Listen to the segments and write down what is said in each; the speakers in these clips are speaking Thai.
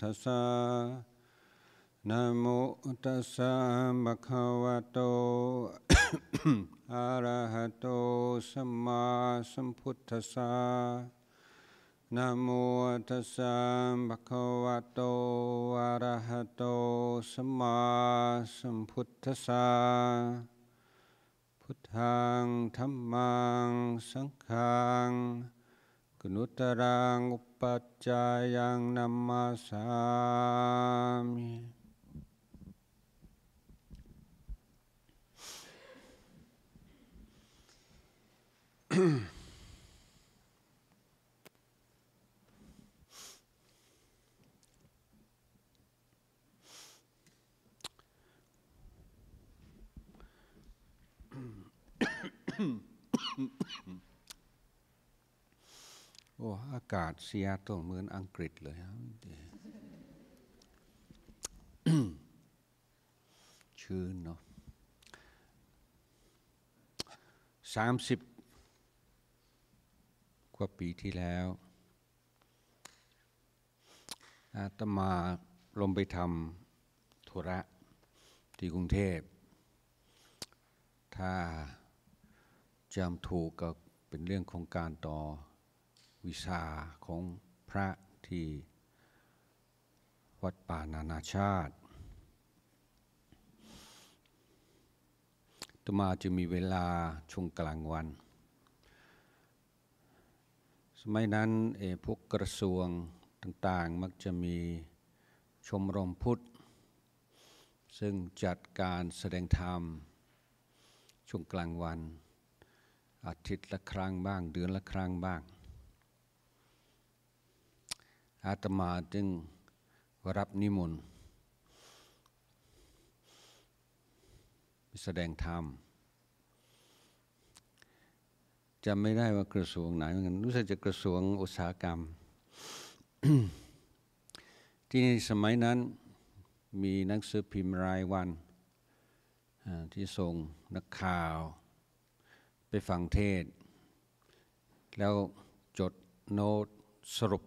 ทัสสะนะโมตัสสะมะคะวะโตอะระหะโตสัมมาสัมพุทธัสสะนะโมตัสสะมะคะวะโตอะระหะโตสัมมาสัมพุทธัสสะพุทธังธัมมังสังฆังกนุตตรังอุป paccayang namasami. Mm-hmm. อ้อากาศเซียตัวเหมือนอังกฤษเลยครับชื้นเนาะสามสิบกว่าปีที่แล้ว อาตมาลงไปทำธุระที่กรุงเทพ ถ้าจำถูกก็เป็นเรื่องของการต่อวิชาของพระที่วัดป่านานาชาติตมาจะมีเวลาช่วงกลางวัน สมัยนั้นพวกกระทรวงต่าง ๆมักจะมีชมรมพุทธซึ่งจัดการแสดงธรรมช่วงกลางวัน อาทิตย์ละครั้งบ้าง เดือนละครั้งบ้างอาตมาจึงรับนิมนต์แสดงธรรมจำไม่ได้ว่ากระทรวงไหนเหมือนกันรู้สึกจะกระทรวงอุตสาหกรรม ที่ในสมัยนั้นมีนักสือพิมพ์รายวันที่ส่งนักข่าวไปฟังเทศแล้วจดโน้ตสรุป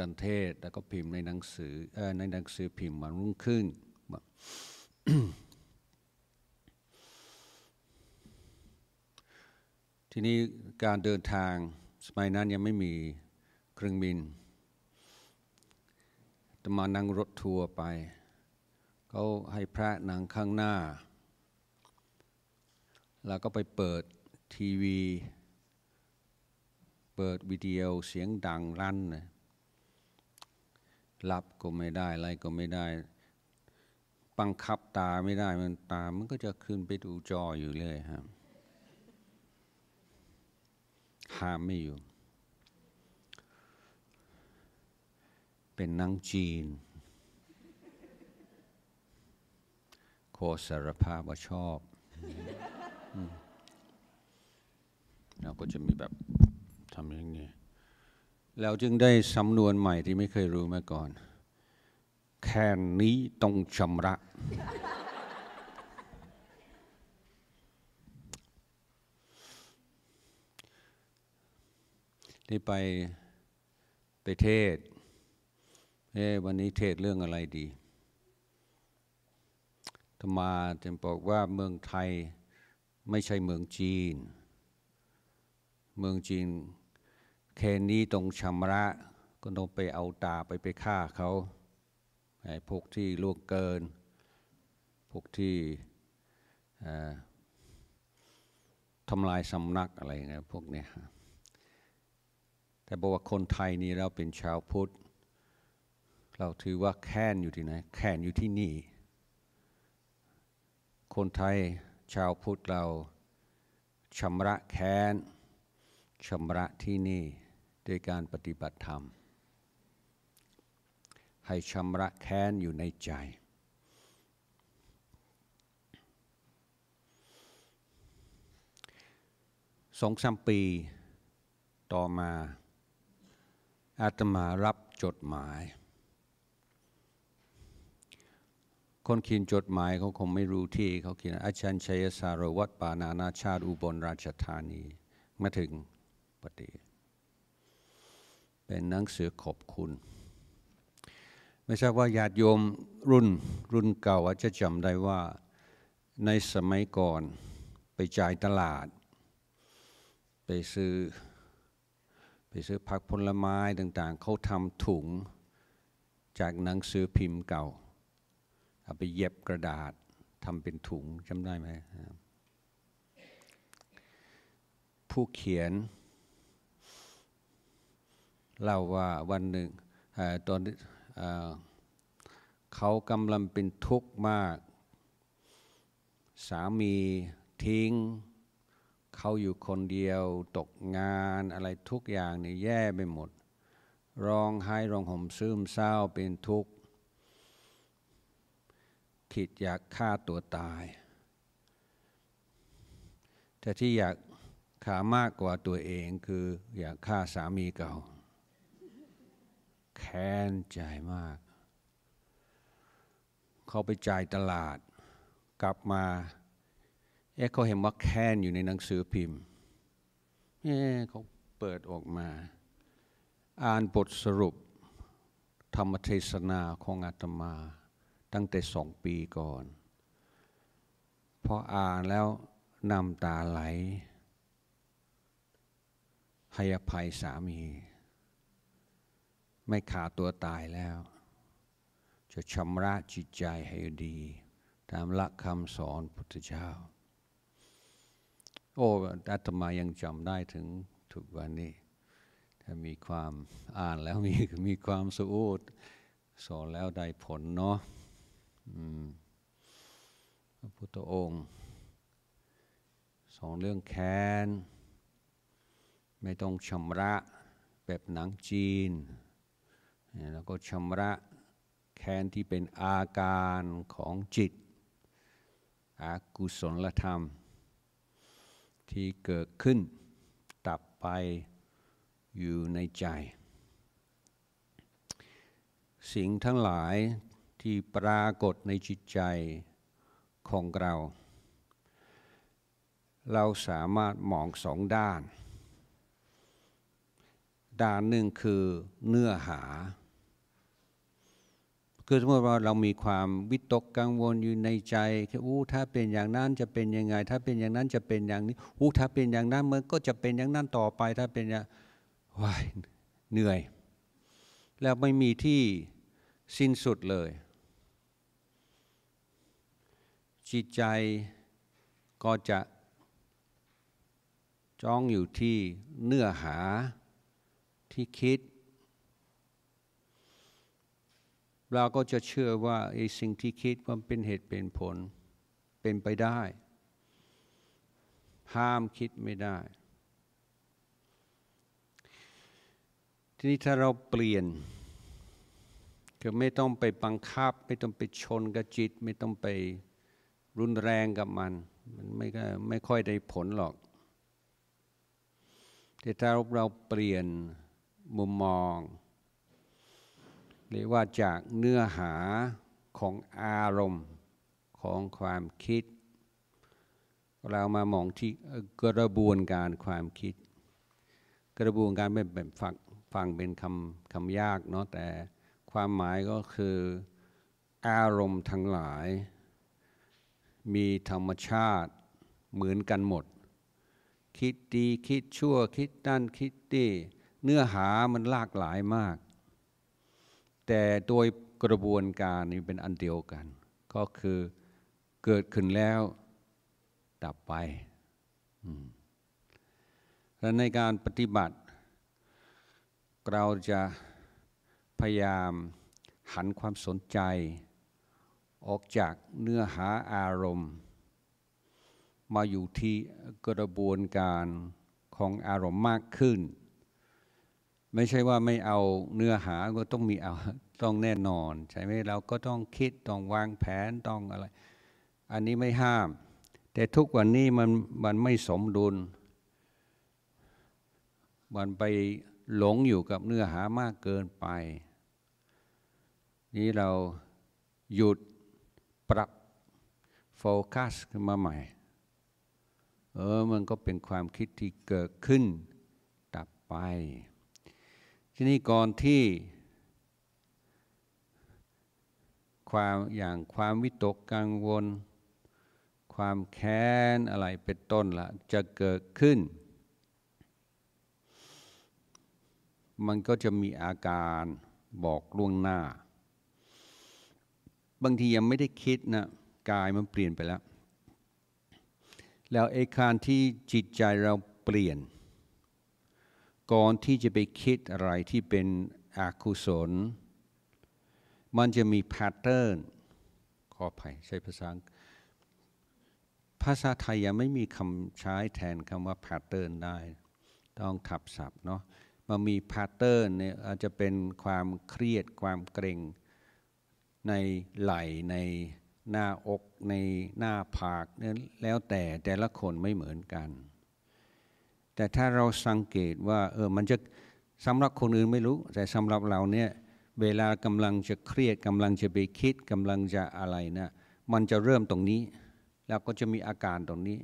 การเทศแล้วก็พิมพ์ในหนังสือในหนังสือพิมพ์มันรุ่งขึ้น ทีนี้การเดินทางสมัยนั้นยังไม่มีเครื่องบินตมานั่งรถทัวร์ไปเขาให้พระนั่งข้างหน้า แล้วก็ไปเปิดทีวี เปิดวิดีโอเสียงดังลั่นนะรับก็ไม่ได้อะไรก็ไม่ได้บังคับตาไม่ได้ มันตามันก็จะขึ้นไปดูจออยู่เลยฮะหาไม่อยู่ เป็นนังจีนโคสารภาพว่าชอบเราก็จะมีแบบทำยังไงเราจึงได้สำนวนใหม่ที่ไม่เคยรู้มาก่อน แค่นี้ต้องชำระที่ไปไปเทศเอวันนี้เทศเรื่องอะไรดีธรรมาจึงบอกว่า เมืองไทยไม่ใช่เมืองจีน เมืองจีนแค่นี้ตรงชำระก็ต้องไปเอาตาไปไปฆ่าเขาไอ้พวกที่ล่วงเกิน พวกที่ทำลายสำนักอะไรเงี้ยพวกเนี้ยแต่บอกว่าคนไทยนี่เราเป็นชาวพุทธเราถือว่าแค้นอยู่ที่ไหนแค้นอยู่ที่นี่ คนไทยชาวพุทธเราชำระแค้นชำระที่นี่โดยการปฏิบัติธรรม ให้ชำระแค้นอยู่ในใจสองสามปีต่อมาอาตมารับจดหมาย คนเขียนจดหมายเขาคงไม่รู้ที่เขาเขียนอาจารย์ชัยสารวัตรปานานาชาติอุบลราชธานีมาถึงปฏิเป็นหนังสือขอบคุณ ไม่ทราบว่าญาติโยมรุ่นรุ่นเก่าอาจจะจำได้ว่าในสมัยก่อน ไปจ่ายตลาด ไปซื้อไปซื้อผักผลไม้ต่าง ๆ เขาทำถุงจากหนังสือพิมพ์เก่าเอาไปเย็บกระดาษทำเป็นถุงจำได้ไหมผู้เขียนเล่าว่าวันหนึ่งตอนเขากำลังเป็นทุกข์มาก สามีทิ้งเขาอยู่คนเดียวตกงานอะไรทุกอย่างนี่แย่ไปหมด ร้องไห้ร้องห่มซึมเศร้าเป็นทุกข์คิดอยากฆ่าตัวตาย แต่ที่อยากขามากกว่าตัวเองคืออยากฆ่าสามีเก่าแค้นใจมาก เขาไปจ่ายตลาด กลับมาเอ๊ะเขาเห็นว่าแค้นอยู่ในหนังสือพิมพ์เอ๊ะเขาเปิดออกมา อ่านบทสรุป ธรรมเทศนาของอาตมา ตั้งแต่สองปีก่อนพออ่านแล้วน้ำตาไหลให้อภัยสามีไม่ขาดตัวตายแล้ว จะชำระจิตใจให้ดี ตามหลักคำสอนพุทธเจ้า โอ้อาตมายังจำได้ถึงทุกวันนี้ ถ้ามีความอ่านแล้วมีมีความสู้สอนแล้วได้ผลเนาะพระพุทธองค์ สอนเรื่องแค้นไม่ต้องชำระแบบหนังจีนแล้วก็ชำระแค้นที่เป็นอาการของจิตอากุศลธรรม ที่เกิดขึ้นตับไปอยู่ในใจ สิ่งทั้งหลายที่ปรากฏในจิตใจของเรา เราสามารถมองสองด้าน ด้านหนึ่งคือเนื้อหาคือสมมติว่าเรา มีความวิตกกังวลอยู่ในใจคืออู้ถ้าเป็นอย่างนั้นจะเป็นยังไง ถ้าเป็นอย่างนั้นจะเป็นอย่างนี้อู้ถ้าเป็นอย่างนั้นมันก็จะเป็นอย่างนั้นต่อไป ถ้าเป็นอย่างว้าย เหนื่อย แล้วไม่มีที่สิ้นสุดเลย จิตใจก็จะจ้องอยู่ที่เนื้อหาที่คิดเราก็จะเชื่อว่าไอ้สิ่งที่คิดมันเป็นเหตุเป็นผลเป็นไปได้ ห้ามคิดไม่ได้ ทีนี้ถ้าเราเปลี่ยนก็ไม่ต้องไปบังคับไม่ต้องไปชนกับจิตไม่ต้องไปรุนแรงกับมันมันไม่ไม่ค่อยได้ผลหรอกแต่ถ้าเราเปลี่ยนมุมมองหรือว่าจากเนื้อหาของอารมณ์ของความคิด เรามามองที่กระบวนการความคิด กระบวนการเป็นแบบฟังฟังเป็นคำคำยากเนาะแต่ความหมายก็คืออารมณ์ทั้งหลาย มีธรรมชาติเหมือนกันหมด คิดดีคิดชั่วคิดนั่นคิดดีเนื้อหามันหลากหลายมากแต่โดยกระบวนการนี้เป็นอันเดียวกัน ก็คือเกิดขึ้นแล้วดับไปและในการปฏิบัติเราจะพยายามหันความสนใจ ออกจากเนื้อหาอารมณ์ มาอยู่ที่กระบวนการของอารมณ์มากขึ้นไม่ใช่ว่าไม่เอาเนื้อหาก็ต้องมีเอาต้องแน่นอน ใช่ไหมเราก็ต้องคิดต้องวางแผนต้องอะไร อันนี้ไม่ห้าม แต่ทุกวันนี้มันมันไม่สมดุล มันไปหลงอยู่กับเนื้อหามากเกินไป นี้เราหยุดปรับโฟกัสขึ้นมาใหม่ เออมันก็เป็นความคิดที่เกิดขึ้นดับไปทีนี้ก่อนที่ความอย่างความวิตกกังวล ความแค้น อะไรเป็นต้นละจะเกิดขึ้น มันก็จะมีอาการบอกล่วงหน้า บางทียังไม่ได้คิดนะกายมันเปลี่ยนไปแล้ว แล้วไอ้การที่จิตใจเราเปลี่ยนก่อนที่จะไปคิดอะไรที่เป็นอกุศล มันจะมีแพทเทิร์นขออภัยใช้ภาษา ภาษาไทยยังไม่มีคำใช้แทนคำว่าแพทเทิร์นได้ ต้องทับศัพท์เนาะมันมีแพทเทิร์นเนี่ยอาจจะเป็นความเครียดความเกรงในไหล่ในหน้าอกในหน้าผากนแล้วแต่แต่ละคนไม่เหมือนกันแต่ถ้าเราสังเกตว่า เออมันจะสำหรับคนอื่นไม่รู้ แต่สำหรับเราเนี่ยเวลากำลังจะเครียดกำลังจะไปคิดกำลังจะอะไรนะมันจะเริ่มตรงนี้ แล้วก็จะมีอาการตรงนี้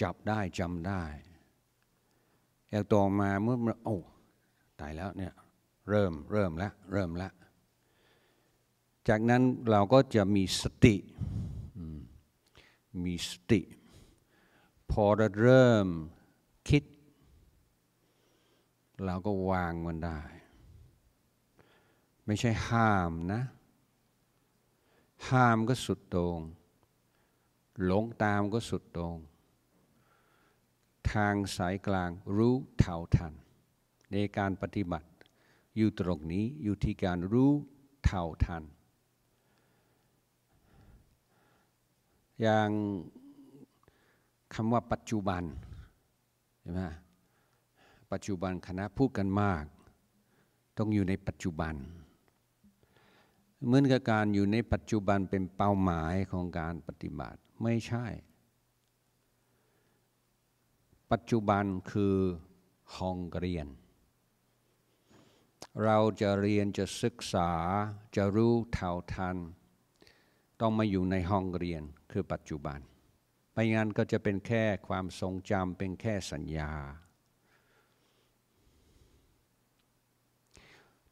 จับได้จำได้แล้วต่อมาเมื่อโอ้ตายแล้วเนี่ยเริ่มเริ่มแล้ว เริ่มแล้วจากนั้นเราก็จะมีสติมีสติ พอเริ่มเราก็วางมันได้ ไม่ใช่ห้ามนะ ห้ามก็สุดตรงหลงตามก็สุดตรง ทางสายกลางรู้เท่าทัน ในการปฏิบัติ อยู่ตรงนี้อยู่ที่การรู้เท่าทัน อย่างคำว่าปัจจุบันใช่ไหมปัจจุบันคณะพูดกันมาก ต้องอยู่ในปัจจุบันเหมือนกับการอยู่ในปัจจุบันเป็นเป้าหมายของการปฏิบัติไม่ใช่ ปัจจุบันคือห้องเรียน เราจะเรียนจะศึกษาจะรู้เท่าทัน ต้องมาอยู่ในห้องเรียนคือปัจจุบันไม่งั้นก็จะเป็นแค่ความทรงจำเป็นแค่สัญญา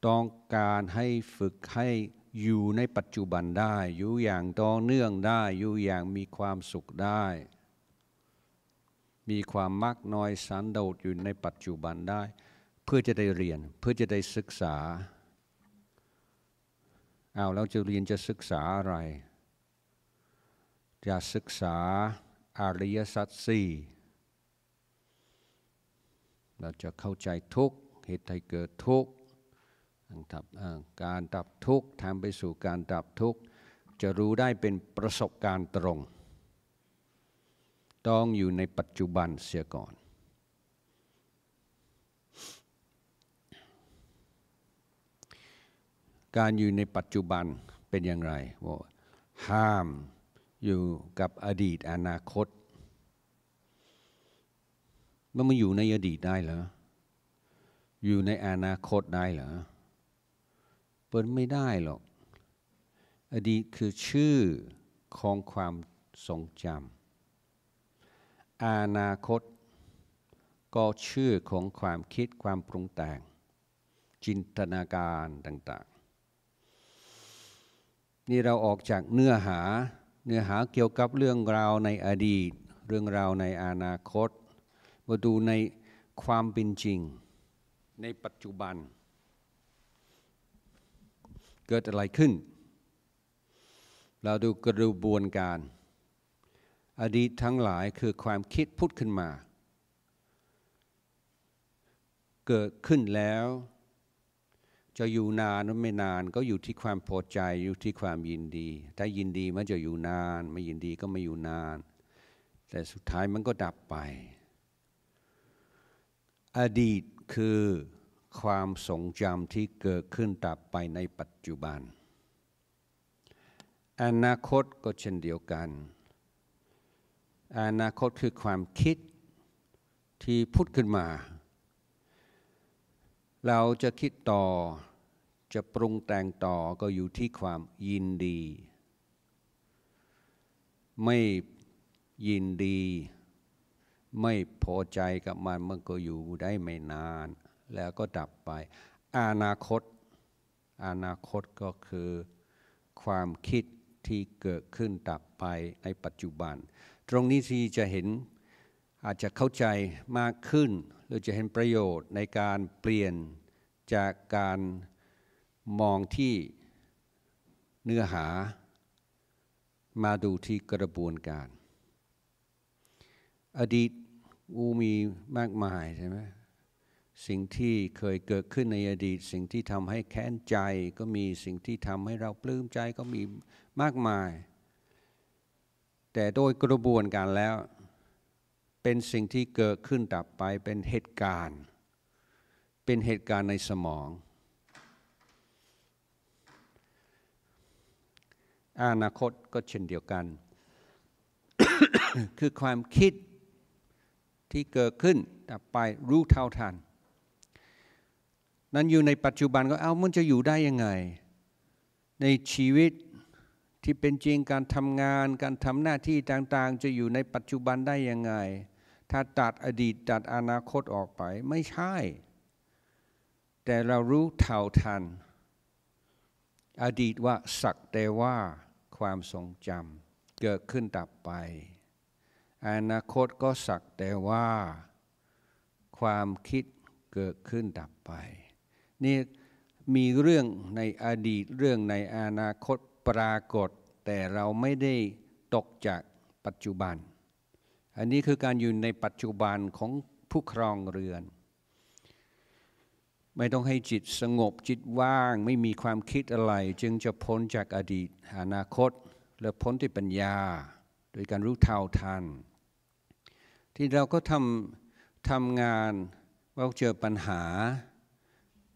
ต้องการให้ฝึกให้อยู่ในปัจจุบันได้ อยู่อย่างต่อเนื่องได้ อยู่อย่างมีความสุขได้ มีความมากน้อยสันโดษอยู่ในปัจจุบันได้ เพื่อจะได้เรียนเพื่อจะได้ศึกษาเอาแล้วจะเรียนจะศึกษาอะไร จะศึกษาอริยสัจสี่เราจะเข้าใจทุกเหตุให้เกิดทุกข์การดับทุกข์ทำไปสู่การดับทุกข์จะรู้ได้เป็นประสบการณ์ตรง ต้องอยู่ในปัจจุบันเสียก่อน การอยู่ในปัจจุบันเป็นอย่างไรว่าห้ามอยู่กับอดีตอนาคตมันมาอยู่ในอดีตได้เหรออยู่ในอนาคตได้เหรอปิดไม่ได้หรอก อดีตคือชื่อของความทรงจำอนาคต ก็ชื่อของความคิดความปรุงแต่ง จินตนาการต่าง ๆ นี่เราออกจากเนื้อหา เนื้อหาเกี่ยวกับเรื่องราวในอดีตเรื่องราวในอนาคต มาดูในความเป็นจริงในปัจจุบันเกิดอะไรขึ้น เราดูกระบวนการ อดีตทั้งหลายคือความคิดพุทธขึ้นมา เกิดขึ้นแล้ว จะอยู่นานหรือไม่นาน ก็อยู่ที่ความพอใจ อยู่ที่ความยินดี ถ้ายินดีมันจะอยู่นาน ไม่ยินดีก็ไม่อยู่นาน แต่สุดท้ายมันก็ดับไป อดีตคือความทรงจำที่เกิดขึ้นต่อไปในปัจจุบัน อนาคตก็เช่นเดียวกัน อนาคตคือความคิดที่พูดขึ้นมา เราจะคิดต่อจะปรุงแต่งต่อก็อยู่ที่ความยินดี ไม่ยินดี ไม่พอใจกับมันมันก็อยู่ได้ไม่นานแล้วก็ดับไป อนาคต อนาคตก็คือความคิดที่เกิดขึ้นดับไปในปัจจุบัน ตรงนี้ที่จะเห็นอาจจะเข้าใจมากขึ้นหรือจะเห็นประโยชน์ในการเปลี่ยนจากการมองที่เนื้อหา มาดูที่กระบวนการ อดีตอูมีมากมายใช่ไหมสิ่งที่เคยเกิดขึ้นในอดีต สิ่งที่ทำให้แค้นใจก็มีสิ่งที่ทำให้เราปลื้มใจก็มีมากมาย แต่โดยกระบวนการแล้ว เป็นสิ่งที่เกิดขึ้นดับไปเป็นเหตุการณ์ เป็นเหตุการณ์ในสมองอนาคตก็เช่นเดียวกัน คือความคิดที่เกิดขึ้นดับไปรู้เท่าทันนั้นอยู่ในปัจจุบันก็เอามันจะอยู่ได้ยังไง ในชีวิตที่เป็นจริงการทำงาน การทำหน้าที่ต่าง ๆ จะอยู่ในปัจจุบันได้ยังไง ถ้าตัดอดีตตัดอนาคตออกไปไม่ใช่ แต่เรารู้เท่าทัน อดีตว่าสักแต่ว่าความทรงจำเกิดขึ้นดับไป อนาคตก็สักแต่ว่าความคิดเกิดขึ้นดับไปนี่มีเรื่องในอดีตเรื่องในอนาคตปรากฏ แต่เราไม่ได้ตกจากปัจจุบัน อันนี้คือการอยู่ในปัจจุบันของผู้ครองเรือน ไม่ต้องให้จิตสงบจิตว่าง ไม่มีความคิดอะไร จึงจะพ้นจากอดีต อนาคต และพ้นที่ปัญญา โดยการรู้เท่าทันที่เราก็ทำทำงานเราเจอปัญหา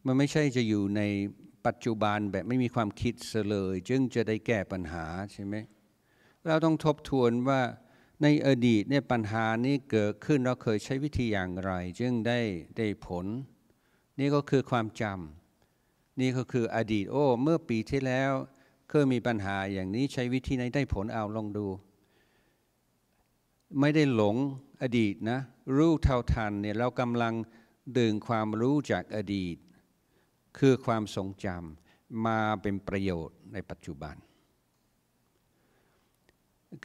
มันไม่ใช่จะอยู่ในปัจจุบันแบบไม่มีความคิดเสลยจึงจะได้แก้ปัญหาใช่ไหมเราต้องทบทวนว่าในอดีตเนี่ยปัญหานี้เกิดขึ้นเราเคยใช้วิธีอย่างไรจึงได้ได้ผล นี่ก็คือความจำนี่ก็คืออดีต โอ้เมื่อปีที่แล้วเคยมีปัญหาอย่างนี้ใช้วิธีไหนได้ผลเอาลองดู ไม่ได้หลงอดีตนะรู้เท่าทันเนี่ยเรากำลังดึงความรู้จากอดีตคือความทรงจำมาเป็นประโยชน์ในปัจจุบัน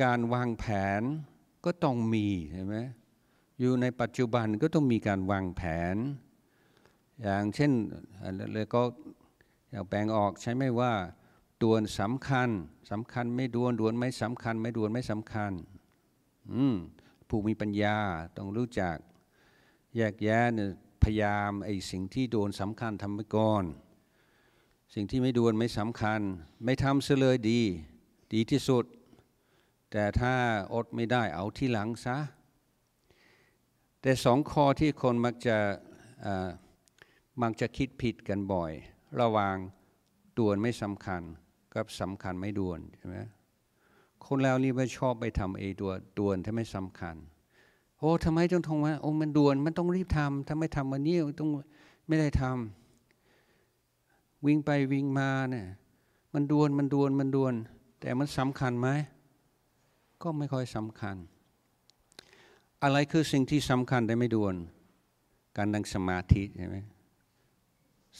การวางแผนก็ต้องมีใช่ไหมอยู่ในปัจจุบันก็ต้องมีการวางแผน อย่างเช่นเลยก็แบ่งออกใช่ไหมว่าด่วนสำคัญสำคัญไม่ด่วนด่วนไม่สำคัญ ไม่ด่วนไม่สำคัญผู้มีปัญญาต้องรู้จัก แยกแยะเนี่ยพยายามไอ้สิ่งที่โดนสำคัญทำไปก่อนสิ่งที่ไม่โดนไม่สำคัญ ไม่ทำเสียเลยดี ดีที่สุด แต่ถ้าอดไม่ได้ เอาที่หลังซะแต่สองข้อที่คนมักจะมักจะคิดผิดกันบ่อย ระหว่างด่วนไม่สำคัญกับสำคัญไม่ด่วนใช่ไหมคนแล้วนี่ไม่ชอบไปทำไอ้ตัวด่วนที่ไม่สำคัญโอ้ทำไมจงทงว่าโอ้มันด่วน มันต้องรีบทำถ้าไม่ทำวันนี้ต้องไม่ได้ทำวิ่งไปวิ่งมาเนี่ย มันด่วน มันด่วน มันด่วน แต่มันสำคัญไหม ก็ไม่ค่อยสำคัญ อะไรคือสิ่งที่สำคัญแต่ไม่ด่วน การนั่งสมาธิใช่ไหม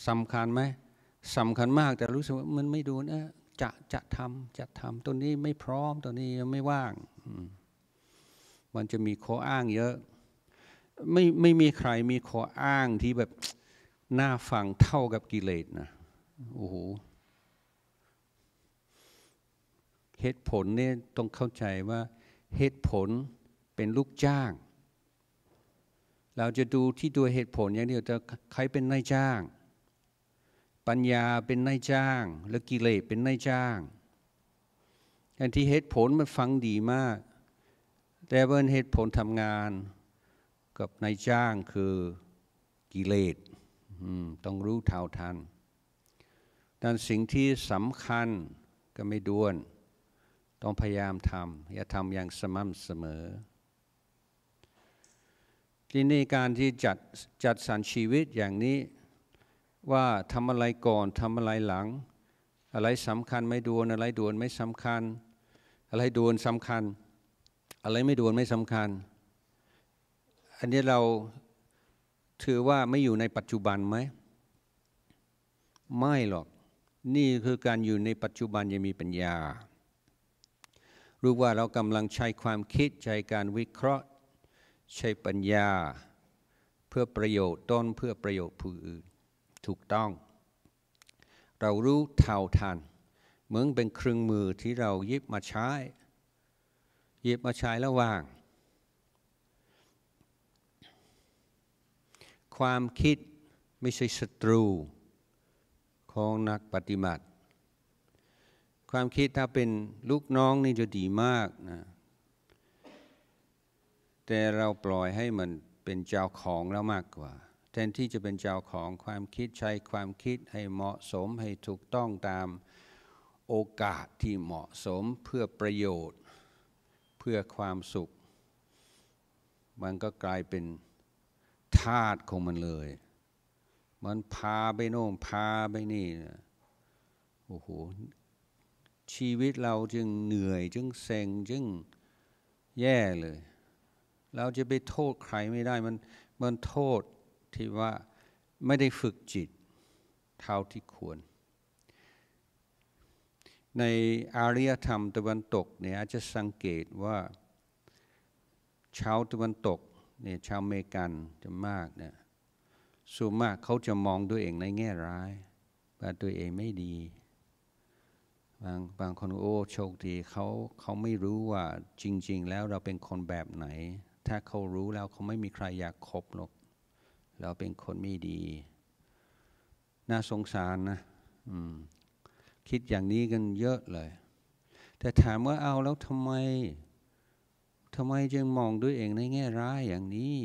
สำคัญไหมสำคัญมาก แต่รู้สึกว่ามันไม่ด่วนนะจะ จะทำจะทำตัวนี้ไม่พร้อม ตัวนี้ไม่ว่างอืมันจะมีข้ออ้างเยอะ ไม่ไม่มีใครมีข้ออ้างที่แบบน่าฟังเท่ากับกิเลสนะโอ้โหเหตุผลเนี่ยต้องเข้าใจว่า เหตุผลเป็นลูกจ้าง เราจะดูที่ตัวเหตุผลอย่างเดียวแต่ใครเป็นนายจ้าง ปัญญาเป็นนายจ้างและกิเลสเป็นนายจ้างอันที่เหตุผลมันฟังดีมากแต่เบื้อเหตุผลทำงานกับนายจ้างคือกิเลสต้องรู้เท่าทันดังสิ่งที่สำคัญก็ไม่ด่วน ต้องพยายามทำอย่าทำอย่างสม่ำเสมอที่นี่การที่จัดจัดสรรชีวิตอย่างนี้ว่าทำอะไรก่อนทำอะไรหลัง อะไรสำคัญไม่ด่วนอะไรด่วนไม่สำคัญ อะไรด่วนสำคัญอะไรไม่ด่วนไม่สำคัญ อันนี้เราถือว่าไม่อยู่ในปัจจุบันไหม ไม่หรอก นี่คือการอยู่ในปัจจุบันยังมีปัญญา รู้ว่าเรากำลังใช้ความคิดใช้การวิเคราะห์ ใช้ปัญญา เพื่อประโยชน์ต้นเพื่อประโยชน์ผู้อื่นถูกต้อง เรารู้เท่าทันเหมือนเป็นเครื่องมือที่เรายิบมาใช้หยิบมาใช้แล้ววาง ความคิดไม่ใช่ศัตรูของนักปฏิบัติ ความคิดถ้าเป็นลูกน้องนี่จะดีมากนะ แต่เราปล่อยให้มันเป็นเจ้าของแล้วมากกว่า แทนที่จะเป็นเจ้าของความคิดใช้ความคิดให้เหมาะสมให้ถูกต้องตามโอกาสที่เหมาะสมเพื่อประโยชน์เพื่อความสุข มันก็กลายเป็นธาตุของมันเลย มันพาไปโน่นพาไปนี่นะโอ้โห ชีวิตเราจึงเหนื่อย จึงเซ็งจึงแย่เลย เราจะไปโทษใครไม่ได้มันมันโทษที่ว่าไม่ได้ฝึกจิตเท่าที่ควรในอารยธรรมตะวันตก เนี่ยอาจจะสังเกตว่าชาวตะวันตก เนี่ย ชาวอเมริกันจะมาก เนี่ยส่วนมากเขาจะมองตัวเองในแง่ร้ายว่าตัวเองไม่ดี บางบางคนโอ้ โชคดีเขาเขาไม่รู้ว่า จริง ๆ แล้วเราเป็นคนแบบไหน ถ้าเขารู้แล้วเขาไม่มีใครอยากคบหรอกเราเป็นคนไม่ดี น่าสงสารนะอืมคิดอย่างนี้กันเยอะเลย แต่ถามว่าเอาแล้วทำไมทำไมจึงมองด้วยเองในแง่ร้ายอย่างนี้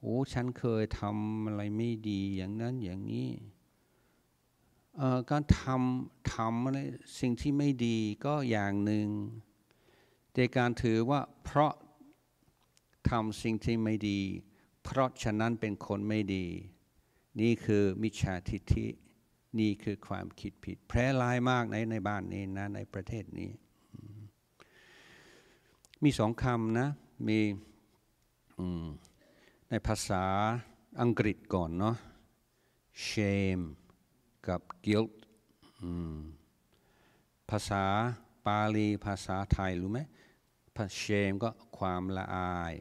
โอ้ ฉันเคยทำอะไรไม่ดีอย่างนั้นอย่างนี้ การทำทำอะไรสิ่งที่ไม่ดีก็อย่างหนึ่งแต่การถือว่าเพราะทำสิ่งที่ไม่ดี เพราะฉะนั้นเป็นคนไม่ดี นี่คือมิจฉาทิฏฐินี่คือความคิดผิดแพร่หลายมากในในบ้านนี้นะในประเทศนี้ มีสองคำนะมีในภาษาอังกฤษก่อนเนาะ shame กับ guilt ภาษาปาลีภาษาไทยรู้ไหม shame ก็ความละอาย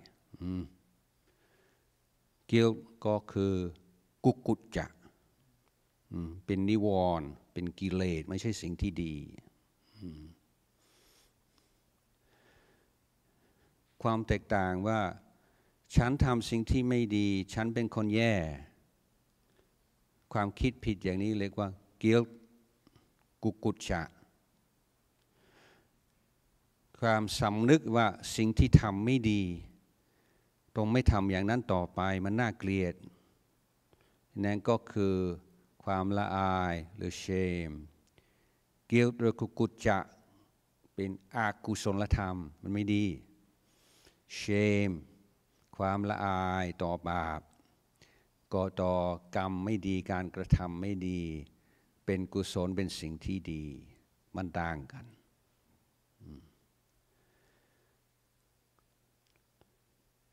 guilt ก็คือกุกุจจะเป็นนิวรณ์เป็นกิเลสไม่ใช่สิ่งที่ดี ความแตกต่างว่า ฉันทำสิ่งที่ไม่ดีฉันเป็นคนแย่ ความคิดผิดอย่างนี้เรียกว่าเกียลกุกุจฉะความสำนึกว่าสิ่งที่ทำไม่ดี ตรงไม่ทำอย่างนั้นต่อไป มันน่าเกลียด นั่นก็คือความละอายหรือ shame guilt หรือกุจจะเป็นอากุศลธรรม มันไม่ดี shame ความละอายต่อบาปก็ต่อกรรมไม่ดีการกระทำไม่ดี เป็นกุศลเป็นสิ่งที่ดี มันต่างกัน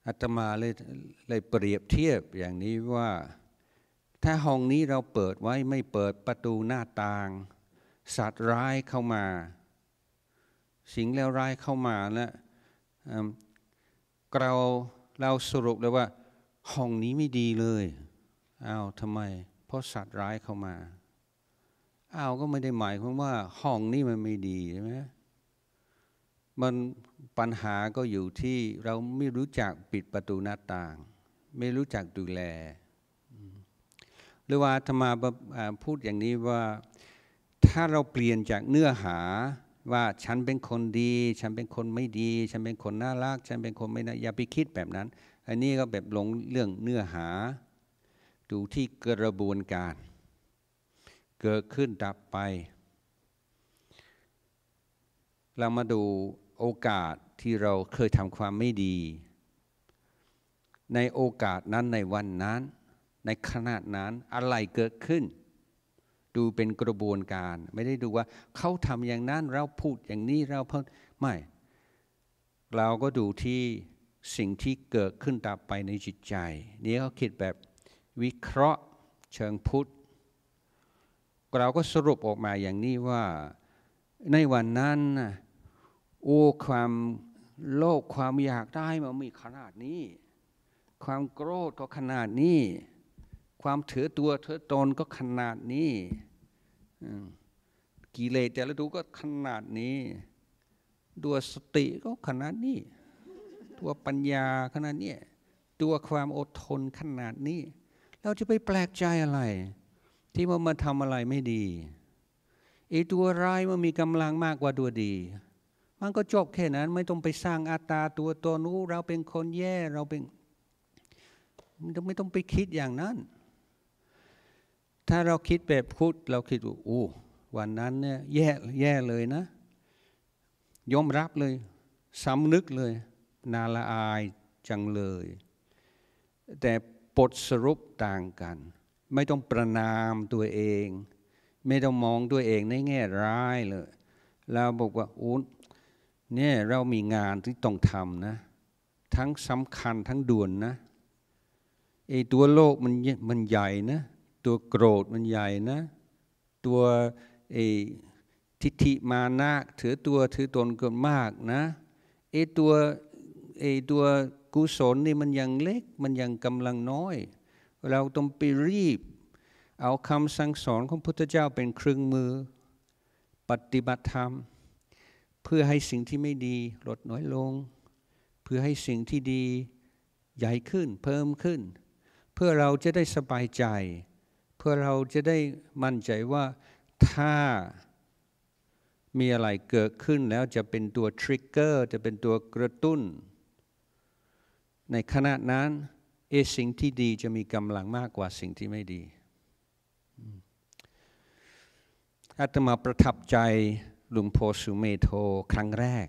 อัตมาเลยเลยเปรียบเทียบอย่างนี้ว่าถ้าห้องนี้เราเปิดไว้ไม่เปิดประตูหน้าต่าง สัตว์ร้ายเข้ามา สิ่งเลวร้ายเข้ามาและเราเราสรุปเลยว่า ห้องนี้ไม่ดีเลยอ้าวทำไม เพราะสัตว์ร้ายเข้ามาอ้าวก็ไม่ได้หมายความว่าห้องนี้มันไม่ดีใช่ไหมมันปัญหาก็อยู่ที่เราไม่รู้จักปิดประตูหน้าต่าง ไม่รู้จักดูแลรือว่าธรรมาพูดอย่างนี้ว่าถ้าเราเปลี่ยนจากเนื้อหาว่าฉันเป็นคนดี ฉันเป็นคนไม่ดี ฉันเป็นคนน่ารักฉันเป็นคนไม่น่าอย่าไปคิดแบบนั้น อันนี้ก็แบบหลงเรื่องเนื้อหา ดูที่กระบวนการ เกิดขึ้นดับไป เรามาดูโอกาสที่เราเคยทำความไม่ดี ในโอกาสนั้นในวันนั้นในขณะนั้นอะไรเกิดขึ้น ดูเป็นกระบวนการ ไม่ได้ดูว่าเขาทำอย่างนั้นเราพูดอย่างนี้เราเพิ่มไม่เราก็ดูที่สิ่งที่เกิดขึ้นต่อไปในจิตใจนี่เขาคิดแบบวิเคราะห์เชิงพุทธเราก็สรุปออกมาอย่างนี้ว่าในวันนั้นโอ้ความโลภความอยากได้มันมีขนาดนี้ ความโกรธก็ขนาดนี้ความถือตัวถือตนก็ขนาดนี้กิเลสแต่ละตัวก็ขนาดนี้ ตัวสติก็ขนาดนี้ ตัวปัญญาขนาดนี้ ตัวความอดทนขนาดนี้ เราจะไปแปลกใจอะไร ที่มันมาทำอะไรไม่ดีไอ้ตัวร้ายมันมีกำลังมากกว่าตัวดี มันก็จบแค่นั้น ไม่ต้องไปสร้างอาตาตัวตนู้เราเป็นคนแย่เราเป็น ไม่ต้องไปคิดอย่างนั้นถ้าเราคิดแบบพุทธเราคิดว่าอู้วันนั้นเนี่ยแย่แย่เลยนะยอมรับเลยสำนึกเลยนาละอายจังเลย แต่บทสรุปต่างกัน ไม่ต้องประนามตัวเอง ไม่ต้องมองตัวเองในแง่ร้ายเลยเราบอกว่าอู้เนี่ยเรามีงานที่ต้องทำนะ ทั้งสำคัญทั้งด่วนนะไอ้ตัวโลกมันมันใหญ่นะตัวโกรธมันใหญ่นะ ตัวไอ้ทิฐิมานะถือตัวถือตนกนมากนะไอ้ตัวไอ้ตัวกุศลนี่มันยังเล็กมันยังกำลังน้อย เราต้องไปรีบ เอาคำสั่งสอนของพุทธเจ้าเป็นเครื่องมือปฏิบัติธรรม เพื่อให้สิ่งที่ไม่ดีลดน้อยลง เพื่อให้สิ่งที่ดีใหญ่ขึ้นเพิ่มขึ้น เพื่อเราจะได้สบายใจพื่อเราจะได้มั่นใจว่าถ้ามีอะไรเกิดขึ้นแล้วจะเป็นตัวทริกเกอร์จะเป็นตัวกระตุ้น ในขณะนั้นเอสิ่งที่ดีจะมีกำลังมากกว่าสิ่งที่ไม่ดีอาตมาประทับใจ หลมงพสุเมโทครั้งแรก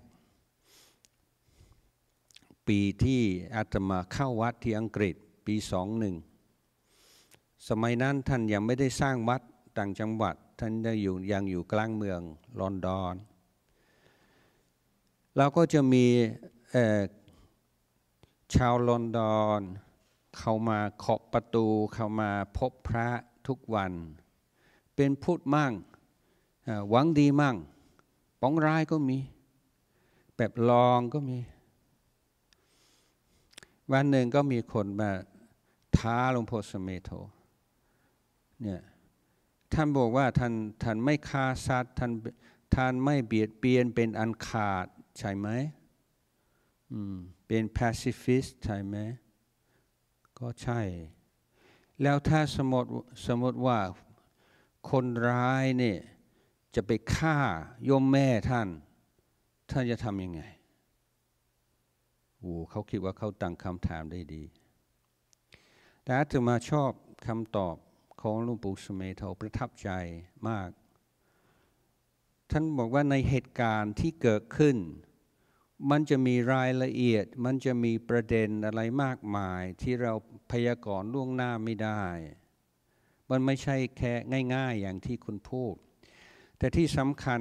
ปีที่อาตมาเข้าวัดที่อังกฤษปีสองหนึ่งสมัยนั้นท่านยังไม่ได้สร้างวัดต่างจังหวัด ท่านได้อยู่ยังอยู่กลางเมืองลอนดอนเราก็จะมีชาวลอนดอนเข้ามาเคาะประตูเข้ามาพบพระทุกวัน เป็นพูดมั่งหวังดีมั่ง ป้องร้ายก็มีแบบลองก็มี วันหนึ่งก็มีคนมาท้าหลวงพ่อสมเมโธเนี่ยท่านบอกว่าท่านท่านไม่ฆ่าสัตว์ท่านท่านไม่เบียดเบียนเป็นอันขาดใช่ไหมอืมเป็น pacifist ใช่ไหมก็ใช่ แล้วถ้าสมมติสมมติว่าคนร้ายเนี่ยจะไปฆ่าโยมแม่ท่าน ท่านจะทำยังไงโอ้เขาคิดว่าเขาตั้งคำถามได้ดี แต่อามาชอบคำตอบของหลวงปู่สมเมโทประทับใจมาก ท่านบอกว่าในเหตุการณ์ที่เกิดขึ้น มันจะมีรายละเอียด มันจะมีประเด็นอะไรมากมายที่เราพยากรณ์ล่วงหน้าไม่ได้ มันไม่ใช่แค่ง่าย ๆ อย่างที่คุณพูด แต่ที่สำคัญ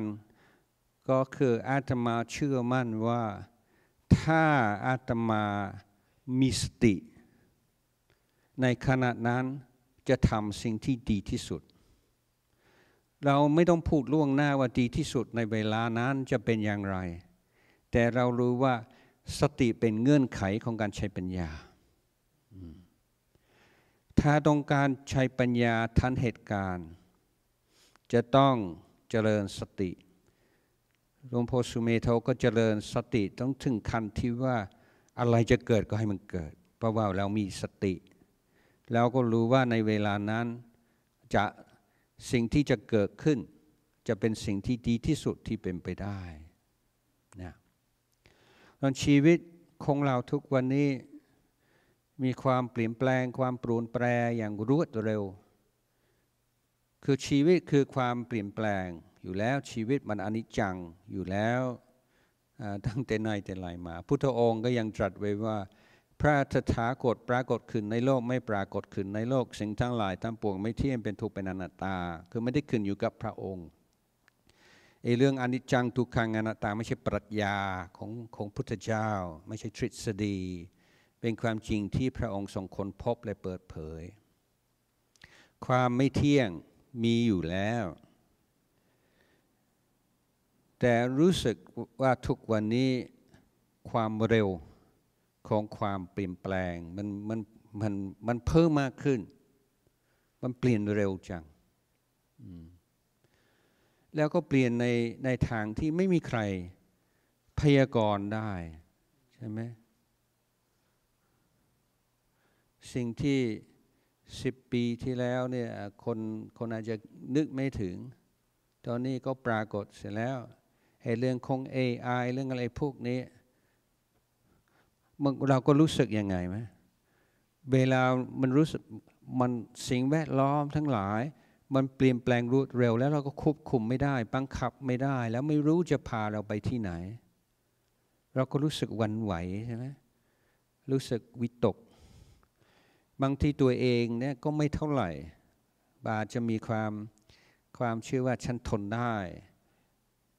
ก็คืออาตมาเชื่อมั่นว่าถ้าอาตมามีสติ ในขณะนั้นจะทำสิ่งที่ดีที่สุด เราไม่ต้องพูดล่วงหน้าว่าดีที่สุดในเวลานั้นจะเป็นอย่างไร แต่เรารู้ว่า สติเป็นเงื่อนไขของการใช้ปัญญา ถ้าต้องการใช้ปัญญาทันเหตุการณ์ จะต้องเจริญสติ หลวงพ่อสุเมโทก็เจริญสติต้องถึงขั้นที่ว่าอะไรจะเกิดก็ให้มันเกิด เพราะว่าเรา มีสติแล้วก็รู้ว่าในเวลานั้นจะสิ่งที่จะเกิดขึ้น จะเป็นสิ่งที่ดีที่สุดที่เป็นไปได้นะตอนชีวิตของเราทุกวันนี้ มีความเปลี่ยนแปลงความปรุนแปรอย่างรวดเร็ว คือชีวิตคือความเปลี่ยนแปลง อยู่แล้วชีวิตมันอนิจจังอยู่แล้วตั้งแต่ไหนแต่ไรมา พุทธองค์ก็ยังตรัสไว้ว่าพระตถาคตปรากฏขึ้นในโลกไม่ปรากฏขึ้นในโลกสิ่งทั้งหลายทั้งปวงไม่เที่ยงเป็นทุกข์เป็นอนัตตา คือไม่ได้ขึ้นอยู่กับพระองค์ไอเรื่องอนิจจังทุกขังอนัตตา ไม่ใช่ปรัชญาของของพุทธเจ้า ไม่ใช่ทฤษฎี เป็นความจริงที่พระองค์ทรงค้นพบและเปิดเผย ความไม่เที่ยงมีอยู่แล้ว แต่รู้สึกว่าทุกวันนี้ความเร็วของความเปลี่ยนแปลงมันมันมันมันเพิ่มมากขึ้น มันเปลี่ยนเร็วจังแล้วก็เปลี่ยนในในทางที่ไม่มีใครพยากรณ์ได้ใช่ไหมสิ่งที่สิบปีที่แล้วเนี่ยคนคนอาจจะนึกไม่ถึง ตอนนี้ก็ปรากฏเสร็จแล้วไอเรื่องของ AI เรื่องอะไรพวกนี้เราก็รู้สึกยังไงไหมเวลามันรู้สึกมันสิ่งแวดล้อมทั้งหลาย มันเปลี่ยนแปลงรวดเร็วแล้วเราก็ควบคุมไม่ได้บังคับไม่ได้ แล้วไม่รู้จะพาเราไปที่ไหน เราก็รู้สึกวันไหวใช่ไหมรู้สึกวิตก บางทีตัวเองเนี่ยก็ไม่เท่าไหร่บาจะมีความความเชื่อว่าฉันทนได้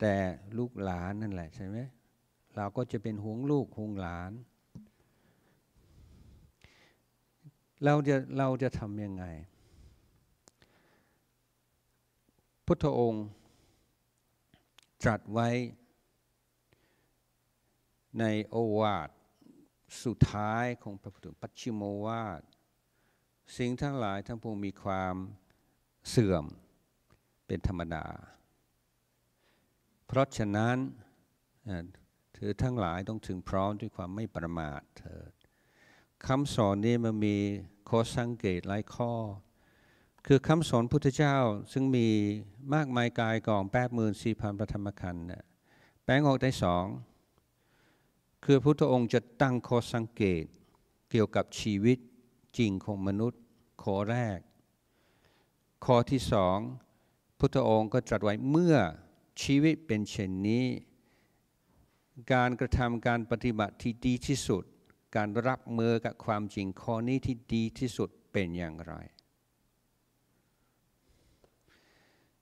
แต่ลูกหลานนั่นแหละใช่ไหมเราก็จะเป็นห่วงลูกห่วงหลานเราจะ เราจะทำยังไง พุทธองค์ตรัสไว้ในโอวาทสุดท้ายของพระพุทธปัจฉิมโอวาทสิ่งทั้งหลายทั้งปวงมีความเสื่อมเป็นธรรมดา เพราะฉะนั้นเธอทั้งหลายต้องถึงพร้อมด้วยความไม่ประมาทเธอคำสอนนี้มันมีข้อสังเกตหลายข้อ คือคำสอนพุทธเจ้าซึ่งมีมากมายกายกองแปดหมื่นสี่พันพระธรรมคันธ์แบ่งออกได้สอง คือพุทธองค์จะตั้งข้อสังเกตเกี่ยวกับชีวิตจริงของมนุษย์ข้อแรกข้อที่สองพุทธองค์ก็ตรัสไว้เมื่อชีวิตเป็นเช่นนี้ การกระทำการปฏิบัติที่ดีที่สุดการรับมือกับความจริงข้อนี้ที่ดีที่สุดเป็นอย่างไร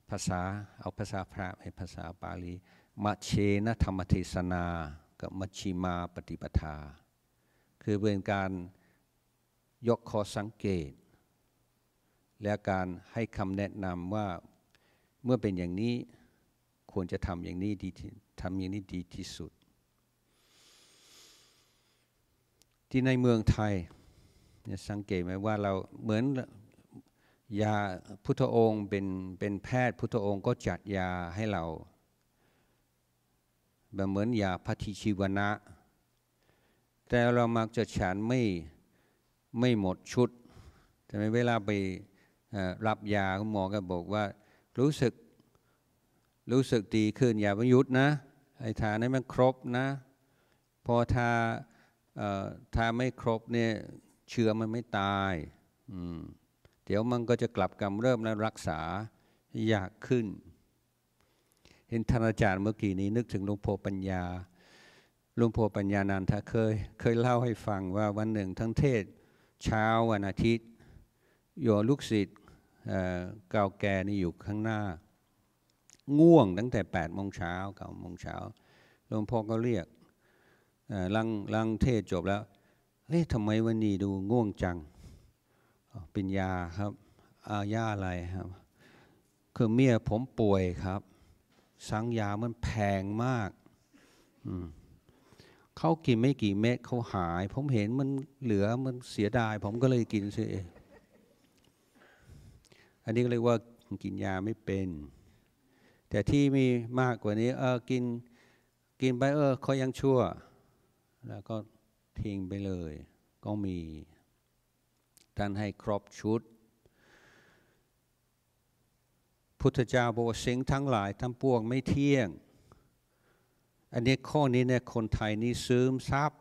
ภาษาเอาภาษาพระให้ภาษาบาลีมัชเชนธรรมเทศนากับมัชชิมาปฏิปทา คือเป็นการยกข้อสังเกต และการให้คำแนะนำว่าเมื่อเป็นอย่างนี้ควรจะทำอย่างนี้ดีทำอย่างนี้ดีที่สุดที่ในเมืองไทยสังเกตไหมว่า เราเหมือนยาพุทธองค์เป็นเป็นแพทย์พุทธองค์ก็จัดยาให้เราแบบเหมือนยาพัทิชีวนะแต่เรามักจะฉันไม่ไม่หมดชุดแต่ไมเวลาไปรับยาหมอก็บอกว่ารู้สึกรู้สึกดีขึ้นอย่าระยุทธ์นะไอ้ทานให้มันครบนะ พอทาถ้าไม่ครบเนี่ยเชื้อมันไม่ตายเดี๋ยวมันก็จะกลับกำเริ่มและรักษายากขึ้น เห็นท่านอาจารย์เมื่อกี้นี้นึกถึงหลวงพ่อปัญญาหลวงพ่อปัญญานานทาเคยเคยเล่าให้ฟังว่าวันหนึ่งทั้งเทศเช้าวันอาทิตย์โยลูกศิษย์เก่าแก่นี่อยู่ข้างหน้า ง่วงตั้งแต่8ปดโมงเช้าเก้าโมงเช้าหลวงพ่อก็เรียกลังลังเทศจบแล้วเฮ้ยทำไมวันนี้ดูง่วงจัง เป็นยาครับ อายาอะไรครับคือเมียผมป่วยครับ สั่งยามันแพงมากเขากินไม่กี่เม็ดเขาหาย ผมเห็นมันเหลือมันเสียดาย ผมก็เลยกินเสงอันนี้ก็เรียกว่า กินยาไม่เป็น แต่ที่มีมากกว่านี้ เออกิน กินไป เออเขายังชั่วแล้วก็ทิ้งไปเลย ก็มีท่านให้ครบชุด พุทธเจ้าบอกว่าสิ่งทั้งหลายทั้งปวงไม่เที่ยง อันนี้ข้อนี้เนี่ยคนไทยนี่ซื้อมซับ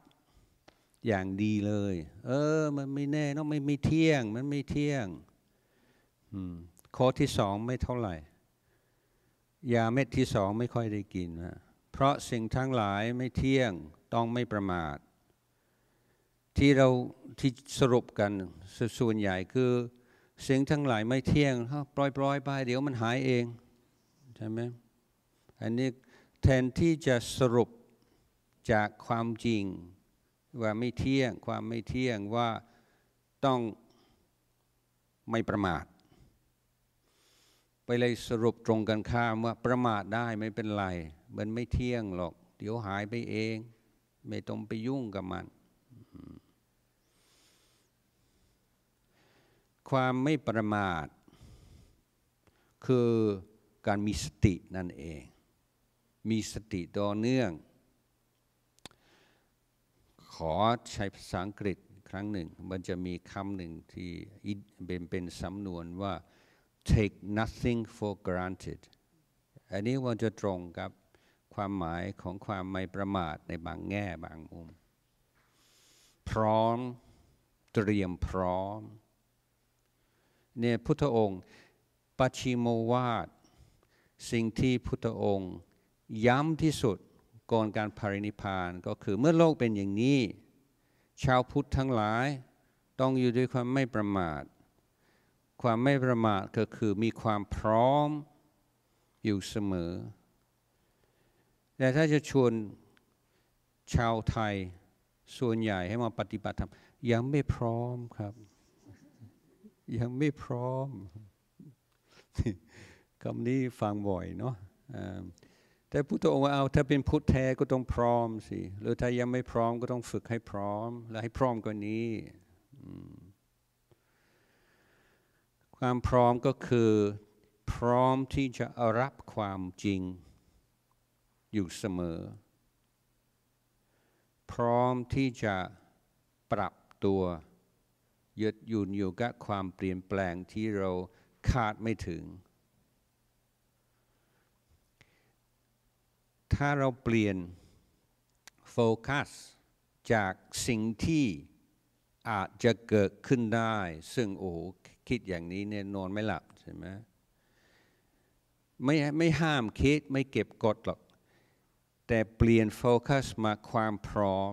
อย่างดีเลย เออ มันไม่แน่เนาะไม่ไม่เที่ยง มันไม่เที่ยงข้อที่สองไม่เท่าไหร่ ยาเม็ดที่สองไม่ค่อยได้กินนะเพราะสิ่งทั้งหลายไม่เที่ยงต้องไม่ประมาท ที่เราที่สรุปกันส่วนใหญ่คือสิ่งทั้งหลายไม่เที่ยงปล่อยปล่อยไปเดี๋ยวมันหายเองใช่ไหมอันนี้แทนที่จะสรุปจากความจริงว่าไม่เที่ยงความไม่เที่ยงว่าต้องไม่ประมาท ไปเลยสรุปตรงกันข้ามว่าประมาทได้ไม่เป็นไร มันไม่เที่ยงหรอก เดี๋ยวหายไปเองไม่ต้องไปยุ่งกับมัน ความไม่ประมาท คือการมีสตินั่นเอง มีสติต่อเนื่อง ขอใช้ภาษาอังกฤษครั้งหนึ่ง มันจะมีคำหนึ่งที่เป็นเป็นสำนวนว่า take nothing for granted อันนี้ว่าจะตรงกับความหมายของความไม่ประมาทในบางแง่บางมุมพร้อมเตรียมพร้อมเนี่ยพุทธองค์ ปัชิโมวาดสิ่งที่พุทธองค์ ย้ำที่สุดก่อนการพรินิพานก็คือเมื่อโลกเป็นอย่างนี้ ชาวพุทธทั้งหลาย ต้องอยู่ด้วยความไม่ประมาท ความไม่ประมาทก็คือมีความพร้อมอยู่เสมอแต่ถ้าจะชวนชาวไทยส่วนใหญ่ให้มาปฏิบัติธรรมยังไม่พร้อมครับ ยังไม่พร้อม คำนี้ฟังบ่อยเนาะแต่พุทธองค์เอา ถ้าเป็นพุทธแท้ก็ต้องพร้อมสิหรือถ้ายังไม่พร้อมก็ต้องฝึกให้พร้อม และให้พร้อมกว่านี้ความพร้อมก็คือพร้อมที่จะรับความจริงอยู่เสมอ พร้อมที่จะปรับตัวยึดยุ่นอยู่กับความเปลี่ยนแปลงที่เราคาดไม่ถึง ถ้าเราเปลี่ยน โฟกัส จากสิ่งที่อาจจะเกิดขึ้นได้ ซึ่งโอ้คิดอย่างนี้เนี่ยนอนไม่หลับใช่ไหมไม่ไม่ห้ามคิดไม่เก็บกดหรอกแต่เปลี่ยนโฟกัสมาความพร้อม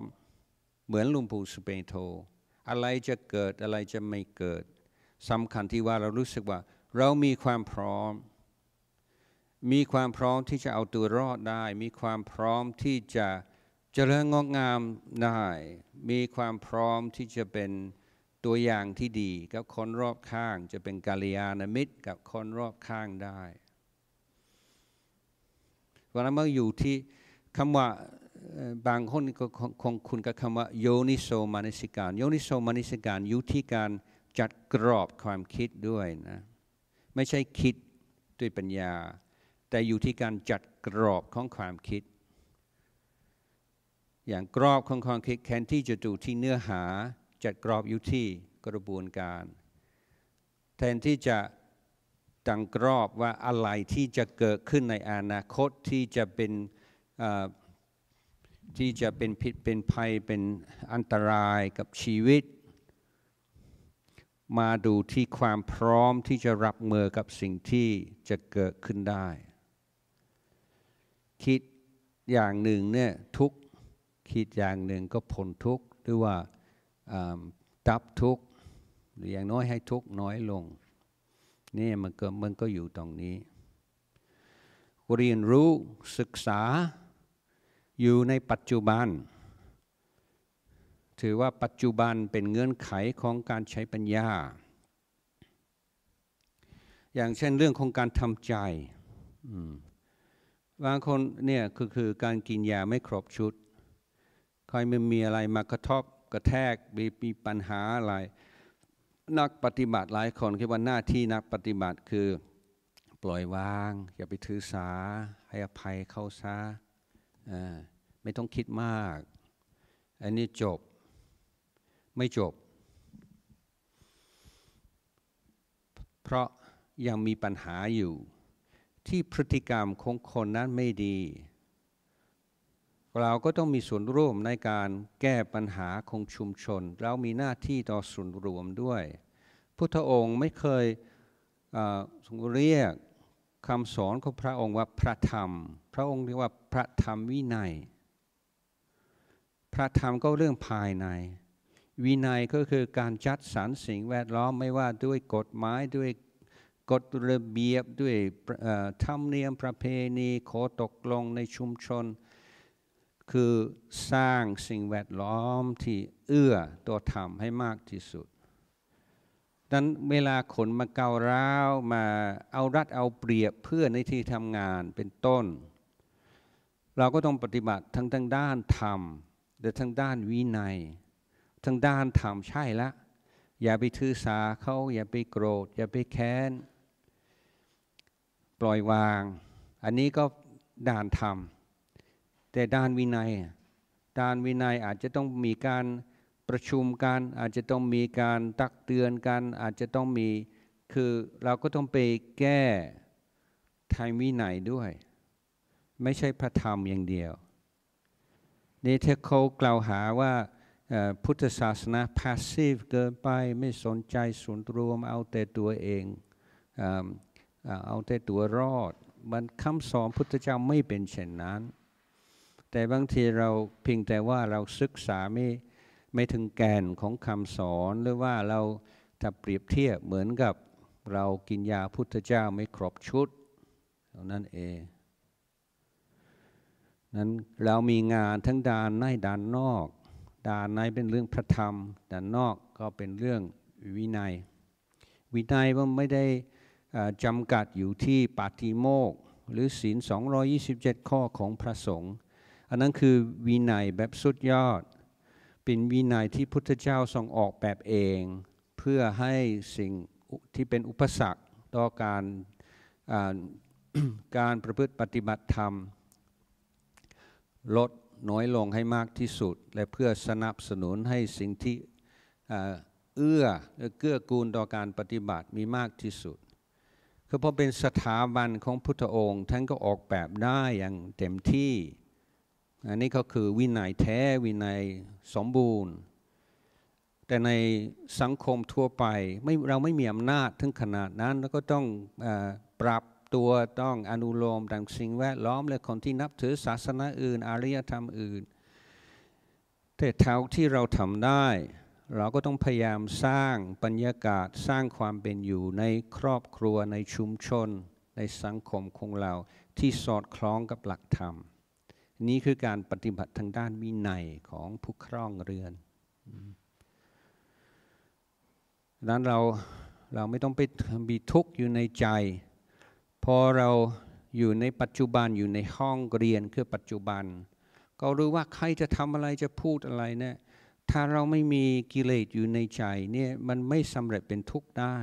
เหมือนลุงปู่สุเปโทอะไรจะเกิดอะไรจะไม่เกิดสำคัญที่ว่าเรารู้สึกว่า เรามีความพร้อม มีความพร้อมที่จะเอาตัวรอดได้ มีความพร้อมที่จะเจริญงอกงามได้มีความพร้อมที่จะเป็นตัวอย่างที่ดีกับคนรอบข้างจะเป็นกาลยานมิตร กับคนรอบข้างได้วันนั้นเมื่ออยู่ที่คำว่าบางคนก็คงคุณกับคำว่าโยนิโสมานิสิการโยนิโสมานิสิการอยู่ที่การจัดกรอบความคิดด้วยนะไม่ใช่คิดด้วยปัญญา แต่อยู่ที่การจัดกรอบของความคิด อย่างกรอบของความคิดแทนที่จะดูที่เนื้อหาจัดกรอบอยู่ที่กระบวนการ แทนที่จะตั้งกรอบว่าอะไรที่จะเกิดขึ้นในอนาคตที่จะเป็นที่จะเป็นผิดเป็นภัยเป็นอันตรายกับชีวิต มาดูที่ความพร้อมที่จะรับมือกับสิ่งที่จะเกิดขึ้นได้ คิดอย่างหนึ่งเนี่ยทุกคิดอย่างหนึ่งก็ผลทุกหรือว่าดับทุกหรืออย่างน้อยให้ทุกน้อยลง นี่มันก็มันก็อยู่ตรงนี้ เรียนรู้ศึกษาอยู่ในปัจจุบัน ถือว่าปัจจุบันเป็นเงื่อนไขของการใช้ปัญญา อย่างเช่นเรื่องของการทำใจบางคนเนี่ยคือคือการกินยาไม่ครบชุดคอยมันมีอะไรมากระทบกระแทกมีมีปัญหาอะไรนักปฏิบัติหลายคนคิดว่าหน้าที่นักปฏิบัติคือปล่อยวาง อย่าไปถือสา ให้อภัยเข้าซาไม่ต้องคิดมาก อันนี้จบ ไม่จบ เพราะยังมีปัญหาอยู่ ที่พฤติกรรมของคนนั้นไม่ดี เราก็ต้องมีส่วนร่วมในการแก้ปัญหาของชุมชนเรามีหน้าที่ต่อส่วนรวมด้วย พุทธองค์ไม่เคยเรียกคำสอนของพระองค์ว่าพระธรรมพระองค์เรียกว่าพระธรรมวินัย พระธรรมก็เรื่องภายใน วินัยก็คือการจัดสรรสิ่งแวดล้อมไม่ว่าด้วยกฎหมายด้วยกฎระเบียบด้วยธรรมเนียมประเพณีขอตกลงในชุมชน คือสร้างสิ่งแวดล้อมที่เอื้อตัวธรรมให้มากที่สุดดังนั้นเวลาคนมาเการ้าวมาเอารัดเอาเปรียบเพื่อนในที่ทำงานเป็นต้นเราก็ต้องปฏิบัติทั้งทั้งด้านธรรมและทั้งด้านวินัยทั้งด้านธรรมใช่ละ อย่าไปทือสาเขาอย่าไปโกรธ อย่าไปแค้นปล่อยวาง อันนี้ก็ด้านธรรมแต่ด้านวินัย ด้านวินัยอาจจะต้องมีการประชุมกันอาจจะต้องมีการตักเตือนกัน อาจจะต้องมีคือ เราก็ต้องไปแก้ทางวินัยด้วยไม่ใช่พระธรรมอย่างเดียวนี่ถ้าเขากล่าวหาว่าพุทธศาสนาพาสซีฟเกินไปไม่สนใจส่วนรวม เอาแต่ตัวเองเอาแต่ตัวรอด มันคำสอนพุทธเจ้าไม่เป็นเช่นนั้น แต่บางทีเราเพียงแต่ว่าเราศึกษาไม่ไม่ถึงแก่นของคำสอนหรือว่าเราจะเปรียบเทียบเหมือนกับเรากินยาพุทธเจ้าไม่ครบชุดนั่นเองนั้นเรามีงานทั้งด่านในด่านนอกด่านในเป็นเรื่องพระธรรมด่านนอกก็เป็นเรื่องวินัย วินัยมันไม่ได้จำกัดอยู่ที่ปาฏิโมกหรือศีล 227 ข้อของพระสงฆ์อันนั้นคือวินัยแบบสุดยอด เป็นวินัยที่พุทธเจ้าทรงออกแบบเอง เพื่อให้สิ่งที่เป็นอุปสรรคต่อการการประพฤติปฏิบัติธรรมลดน้อยลงให้มากที่สุด และเพื่อสนับสนุนให้สิ่งที่เอื้อเกื้อกูลต่อการปฏิบัติมีมากที่สุดคือพอเป็นสถาบันของพุทธองค์ท่านก็ออกแบบได้อย่างเต็มที่อันนี้ก็คือวินัยแท้ วินัยสมบูรณ์ แต่ในสังคมทั่วไปไม่เราไม่มีอำนาจถึงขนาดนั้นแล้วก็ต้องอปรับตัวต้องอนุโลมดังสิ่งแวดล้อมและคนที่นับถือศาสนาอื่นอารยธรรมอื่นแต่เท่าที่เราทำได้ เราก็ต้องพยายามสร้างบรรยากาศสร้างความเป็นอยู่ในครอบครัวในชุมชนในสังคมของเราที่สอดคล้องกับหลักธรรม นี่คือการปฏิบัติทางด้านวินัยของผู้ครองเรือนดังนั้นเราเราไม่ต้องไปมีทุกข์อยู่ในใจพอเราอยู่ในปัจจุบันอยู่ในห้องเรียนคือปัจจุบัน ก็รู้ว่าใครจะทำอะไรจะพูดอะไรเนะี่ยถ้าเราไม่มีกิเลสอยู่ในใจเนี่ยมันไม่สำเร็จเป็นทุกข์ได้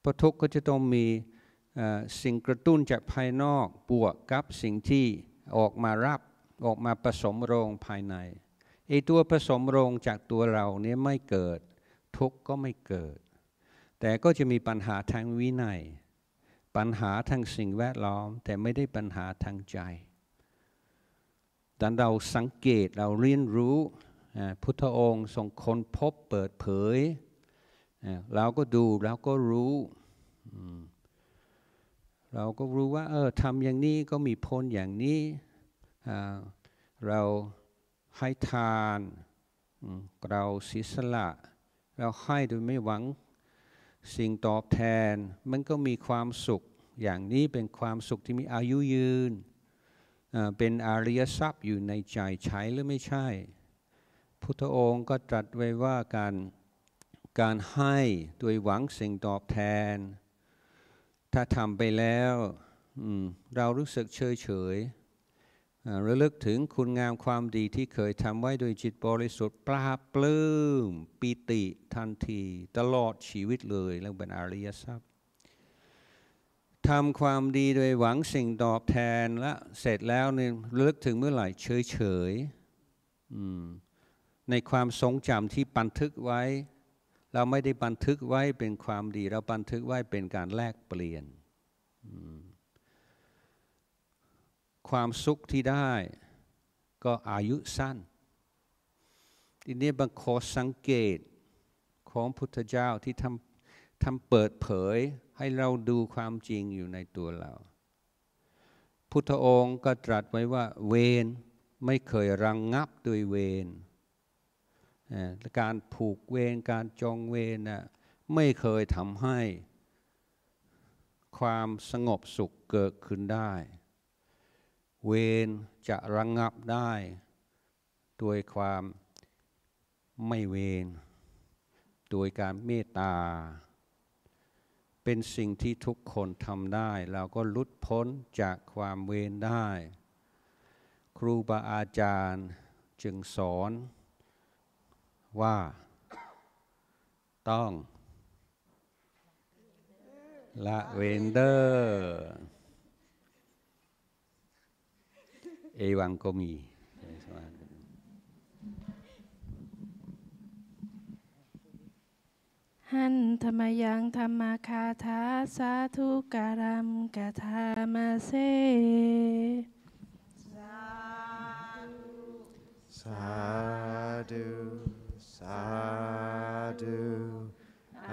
เพราะทุกข์ก็จะต้องมีสิ่งกระตุ้นจากภายนอกบวกกับสิ่งที่ออกมารับออกมาผสมโรงภายในไอตัวผสมโรงจากตัวเราเนี่ยไม่เกิด ทุกข์ก็ไม่เกิด แต่ก็จะมีปัญหาทางวินัยปัญหาทางสิ่งแวดล้อม แต่ไม่ได้ปัญหาทางใจดั่เราสังเกตเราเรียนรู้พุทธองค์ทรงคนพบเปิดเผยเราก็ดูเราก็รู้ เราก็รู้ว่าเออทำอย่างนี้ก็มีผลอย่างนี้ เราให้ทานเราศสีสละ เราให้โดยไม่หวังสิ่งตอบแทนมันก็มีความสุขอย่างนี้เป็นความสุขที่มีอายุยืน เป็นอริยทรัพย์อยู่ในใจใช้หรือไม่ใช่ พุทธองค์ก็ตรัสไว้ว่าการการให้โดยหวังสิ่งตอบแทน ถ้าทำไปแล้วเรารู้สึกเฉยเฉยระลึกถึงคุณงามความดีที่เคยทำไว้โดยจิตบริสุทธิ์ปราบปลื้มปิติทันที ตลอดชีวิตเลยแล้วเป็นอริยทรัพย์ทำความดีโดยหวังสิ่งตอบแทนและเสร็จแล้วเนี่ยระลึกถึงเมื่อไหร่เฉยๆในความทรงจำที่บันทึกไว้ เราไม่ได้บันทึกไว้เป็นความดีเราบันทึกไว้เป็นการแลกเปลี่ยนความสุขที่ได้ก็อายุสั้น ทีนี้บางขอสังเกตของพุทธเจ้าที่ทำทำเปิดเผยให้เราดูความจริงอยู่ในตัวเรา พุทธองค์ก็ตรัสไว้ว่า เวรไม่เคยรังงับด้วยเวรการผูกเวรการจองเวรนะไม่เคยทำให้ ความสงบสุขเกิดขึ้นได้เวรจะระงงับได้ด้วยความไม่เวรโดยการเมตตา เป็นสิ่งที่ทุกคนทำได้ เราก็ลุดพ้นจากความเวรได้ ครูบาอาจารย์จึงสอน ว่าต้องละเวนเดอร์เอวังก็มีหันธรรมยังธรรมคาถาสาธุการมกาธามาเซสาธุสาธุสาธุอ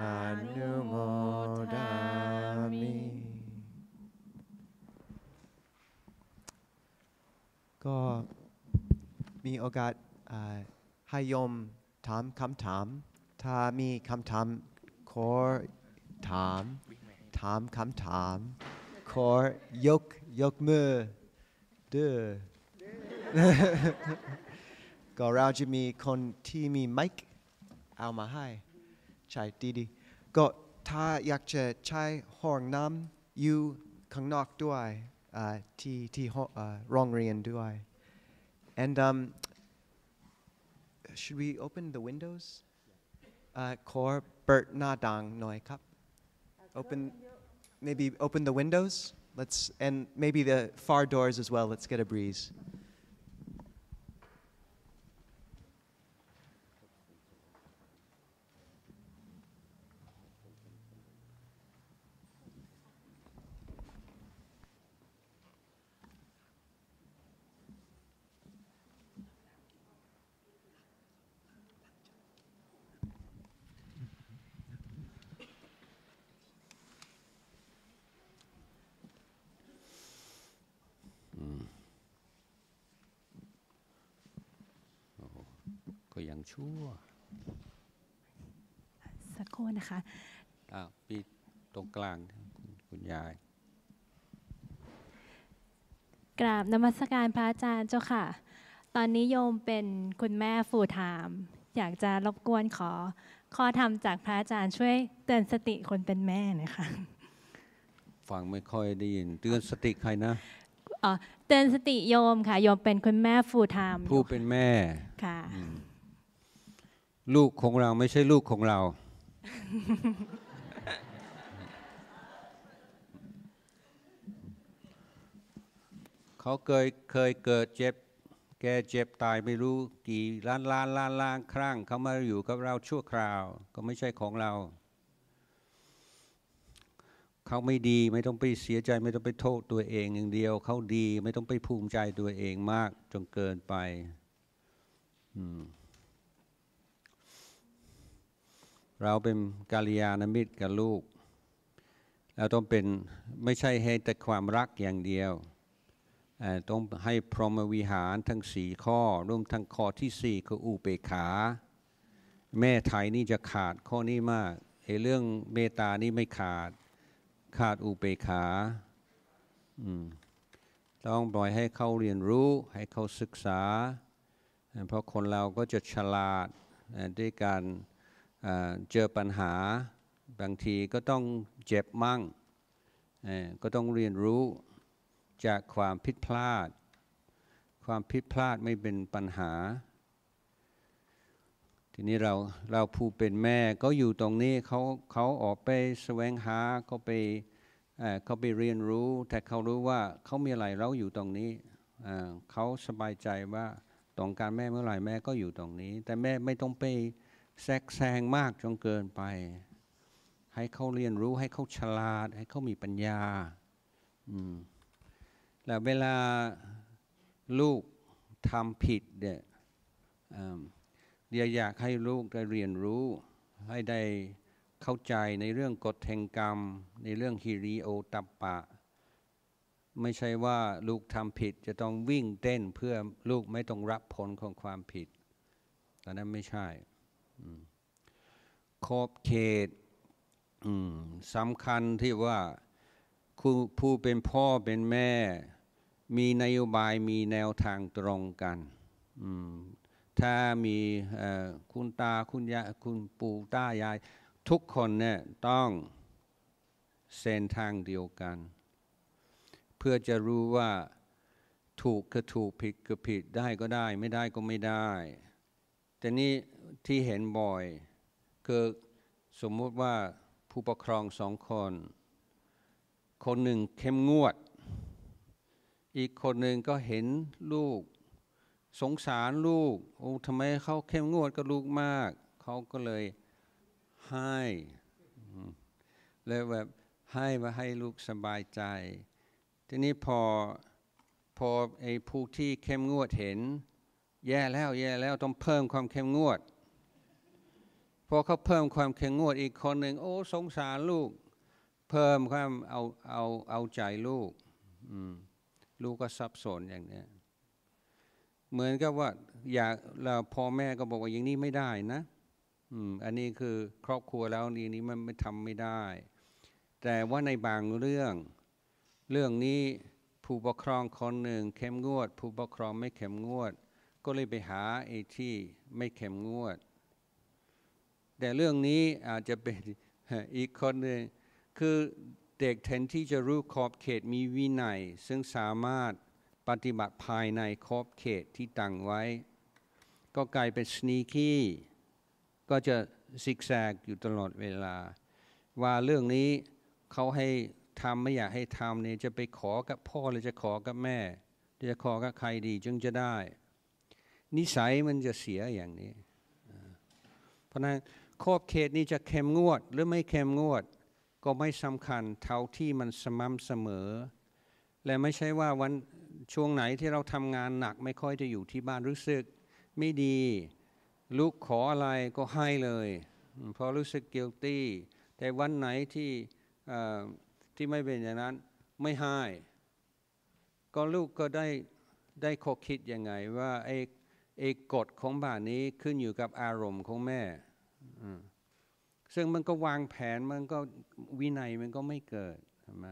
นุโมทนาก็มีโอกาสให้ยมถามคำถามถ้ามีคำถามขอถามถามคำถามขอยกยกมือเด้อก็เราจะมีคนที่มีไมค์เอามาให้ ใช่ดีดีก็ถ้าอยากจะใช้ห้องน้ำอยู่ข้างนอกด้วย uh, ti ti ho, uh, rongrian duai. And um, should we open the windows? Uh, Kor bert na dang noi kap. Open, maybe open the windows. Let's and maybe the far doors as well. Let's get a breeze. คะอาปีตรงกลางคุณยาย กราบนมัสการพระอาจารย์เจ้าค่ะ ตอนนี้โยมเป็นคุณแม่ฟูลาม อยากจะรบกวนขอข้อธรรมจากพระอาจารย์ช่วยเตือนสติคนเป็นแม่หน่อยค่ะ ฟังไม่ค่อยได้ยิน เตือนสติใครนะ เตือนสติโยมค่ะ โยมเป็นคุณแม่ฟูลามผู้เป็นแม่ค่ะลูกของเราไม่ใช่ลูกของเราเขาเคยเคยเกิดเจ็บ แกเจ็บตายไม่รู้กี่ล้านล้านล้านล้านครั้งเขามาอยู่กับเราชั่วคราว ก็ไม่ใช่ของเรา เขาไม่ดีไม่ต้องไปเสียใจ ไม่ต้องไปโทษตัวเองอย่างเดียว เขาดีไม่ต้องไปภูมิใจตัวเองมากจนเกินไป อืมเราเป็นกาลยานมิตรกับลูก เราต้องเป็นไม่ใช่ให้แต่ความรักอย่างเดียวต้องให้พรหมวิหารทั้งสี่ข้อรวมทั้งข้อที่สี่คืออุเปขา แม่ไทยนี่จะขาดข้อนี้มากไอ้เรื่องเมตานี่ไม่ขาดขาดอุเปขา ต้องปล่อยให้เขาเรียนรู้ให้เขาศึกษา เพราะคนเราก็จะฉลาดด้วยการเจอปัญหาบางทีก็ต้องเจ็บมั่งก็ต้องเรียนรู้จากความผิดพลาด ความผิดพลาดไม่เป็นปัญหา ทีนี้เราเราผู้เป็นแม่ก็อยู่ตรงนี้เขาเขาออกไปแสวงหาเขาไปเขาไปเรียนรู้แต่เขารู้ว่าเขามีอะไรเราอยู่ตรงนี้เขาสบายใจว่าต้องการแม่เมื่อไหร่แม่ก็อยู่ตรงนี้ แต่แม่ไม่ต้องไปแทรกแซงมากจนเกินไป ให้เขาเรียนรู้ให้เขาฉลาด ให้เขามีปัญญาแล้วเวลาลูกทำผิดเดี่ยเดียอยากให้ลูกได้เรียนรู้ ให้ได้เข้าใจในเรื่องกฎแห่งกรรม ในเรื่องฮิริโอตัปปะ ไม่ใช่ว่าลูกทำผิด จะต้องวิ่งเต้นเพื่อลูกไม่ต้องรับผลของความผิดแต่นั้นไม่ใช่ขอบเขตสำคัญที่ว่าผู้เป็นพ่อเป็นแม่ มีนโยบายมีแนวทางตรงกันถ้ามีคุณตาคุณยาคุณปู่ตายาย ทุกคนเนี่ยต้องเส้นทางเดียวกัน เพื่อจะรู้ว่าถูกก็ถูกผิดก็ผิดได้ก็ได้ ไม่ได้ก็ไม่ได้แต่นี้ที่เห็นบ่อยคือสมมุติว่าผู้ปกครองสองคน คนหนึ่งเข้มงวด อีกคนหนึ่งก็เห็นลูก สงสารลูกโอ้ทำไมเขาเข้มงวดกับลูกมากเขาก็เลยให้เลยแบบให้มาให้ลูกสบายใจ ทีนี้พอพอไอ้ผู้ที่เข้มงวดเห็น แย่แล้ว แย่ แล้วต้องเพิ่มความเข้มงวดพอเขาเพิ่มความเข็งงวดอีกคนหนึ่งโอ้สงสารลูก เพิ่มความเอาเอาเอาใจลูกลูกก็สับสนอย่างนี้เหมือนกับว่า อยากเราพ่อแม่ก็บอกว่าอย่างนี้ไม่ได้นะอันนี้คือครอบครัวแล้วนี่นี้มันไม่ทำไม่ได้ แต่ว่าในบางเรื่อง เรื่องนี้ผู้ปกครองคนหนึ่งเข้มงวด ผู้ปกครองไม่เข้มงวด ก็เลยไปหาไอ้ที่ไม่เข้มงวดแต่เรื่องนี้อาจจะเป็นอีกคนนึงคือเด็กแทนที่จะรู้ขอบเขตมีวินัยซึ่งสามารถปฏิบัติภายในขอบเขตที่ตั้งไว้ ก็กลายเป็นสนีคี้ก็จะซิกแซกอยู่ตลอดเวลา ว่าเรื่องนี้เขาให้ทำไม่อยากให้ทำเนี่ยจะไปขอกับพ่อหรือจะขอกับแม่จะขอกับใครดี จึงจะได้ นิสัยมันจะเสียอย่างนี้ เพราะนั้นขอบเขตนี้จะเข้มงวดหรือไม่เข้มงวด ก็ไม่สำคัญเท่าที่มันสม่ำเสมอ และไม่ใช่ว่าวันช่วงไหนที่เราทำงานหนักไม่ค่อยจะอยู่ที่บ้านรู้สึก ไม่ดีลูกขออะไรก็ให้เลยเพราะรู้สึก guilty แต่วันไหนที่ที่ไม่เป็นอย่างนั้นไม่ให้ ก็ลูกก็ได้ได้ข้อคิดยังไง ว่าไอ้ไอ้กฎของบ้านนี้ขึ้นอยู่กับอารมณ์ของแม่ซึ่งมันก็วางแผนมันก็วินัยมันก็ไม่เกิด ใช่ไหม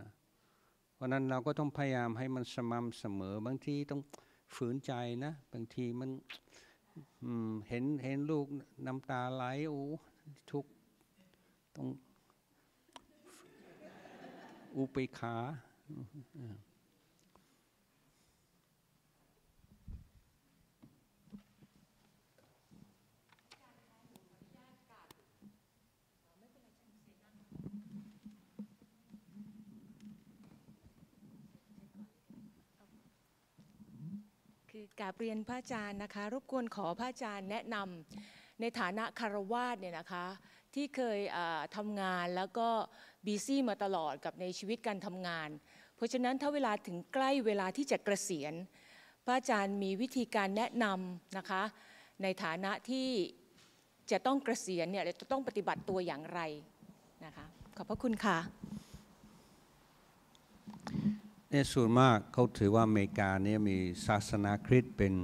เพราะนั้นเราก็ต้องพยายามให้มันสม่ำเสมอ บางทีต้องฝืนใจนะ บางทีมันเห็นเห็นลูกน้ำตาไหลโอ้ ทุกต้องอุปขากาเรียนพระอาจารย์นะคะรบกวนขอพระอาจารย์แนะนำ ในฐานะคารวาสเนี่ยนะคะที่เคยทำงานแล้วก็บีซี่มาตลอดกับในชีวิตการทำงาน เพราะฉะนั้นถ้าเวลาถึงใกล้เวลาที่จะเกษียณพระอาจารย์มีวิธีการแนะนำนะคะในฐานะที่จะต้องเกษียณเนี่ยจะต้องปฏิบัติตัวอย่างไรนะคะขอบพระคุณค่ะนี่ยส่วนมากเขาถือว่าอเมริกาเนี่ยมีศาสนาคริสต์เป็น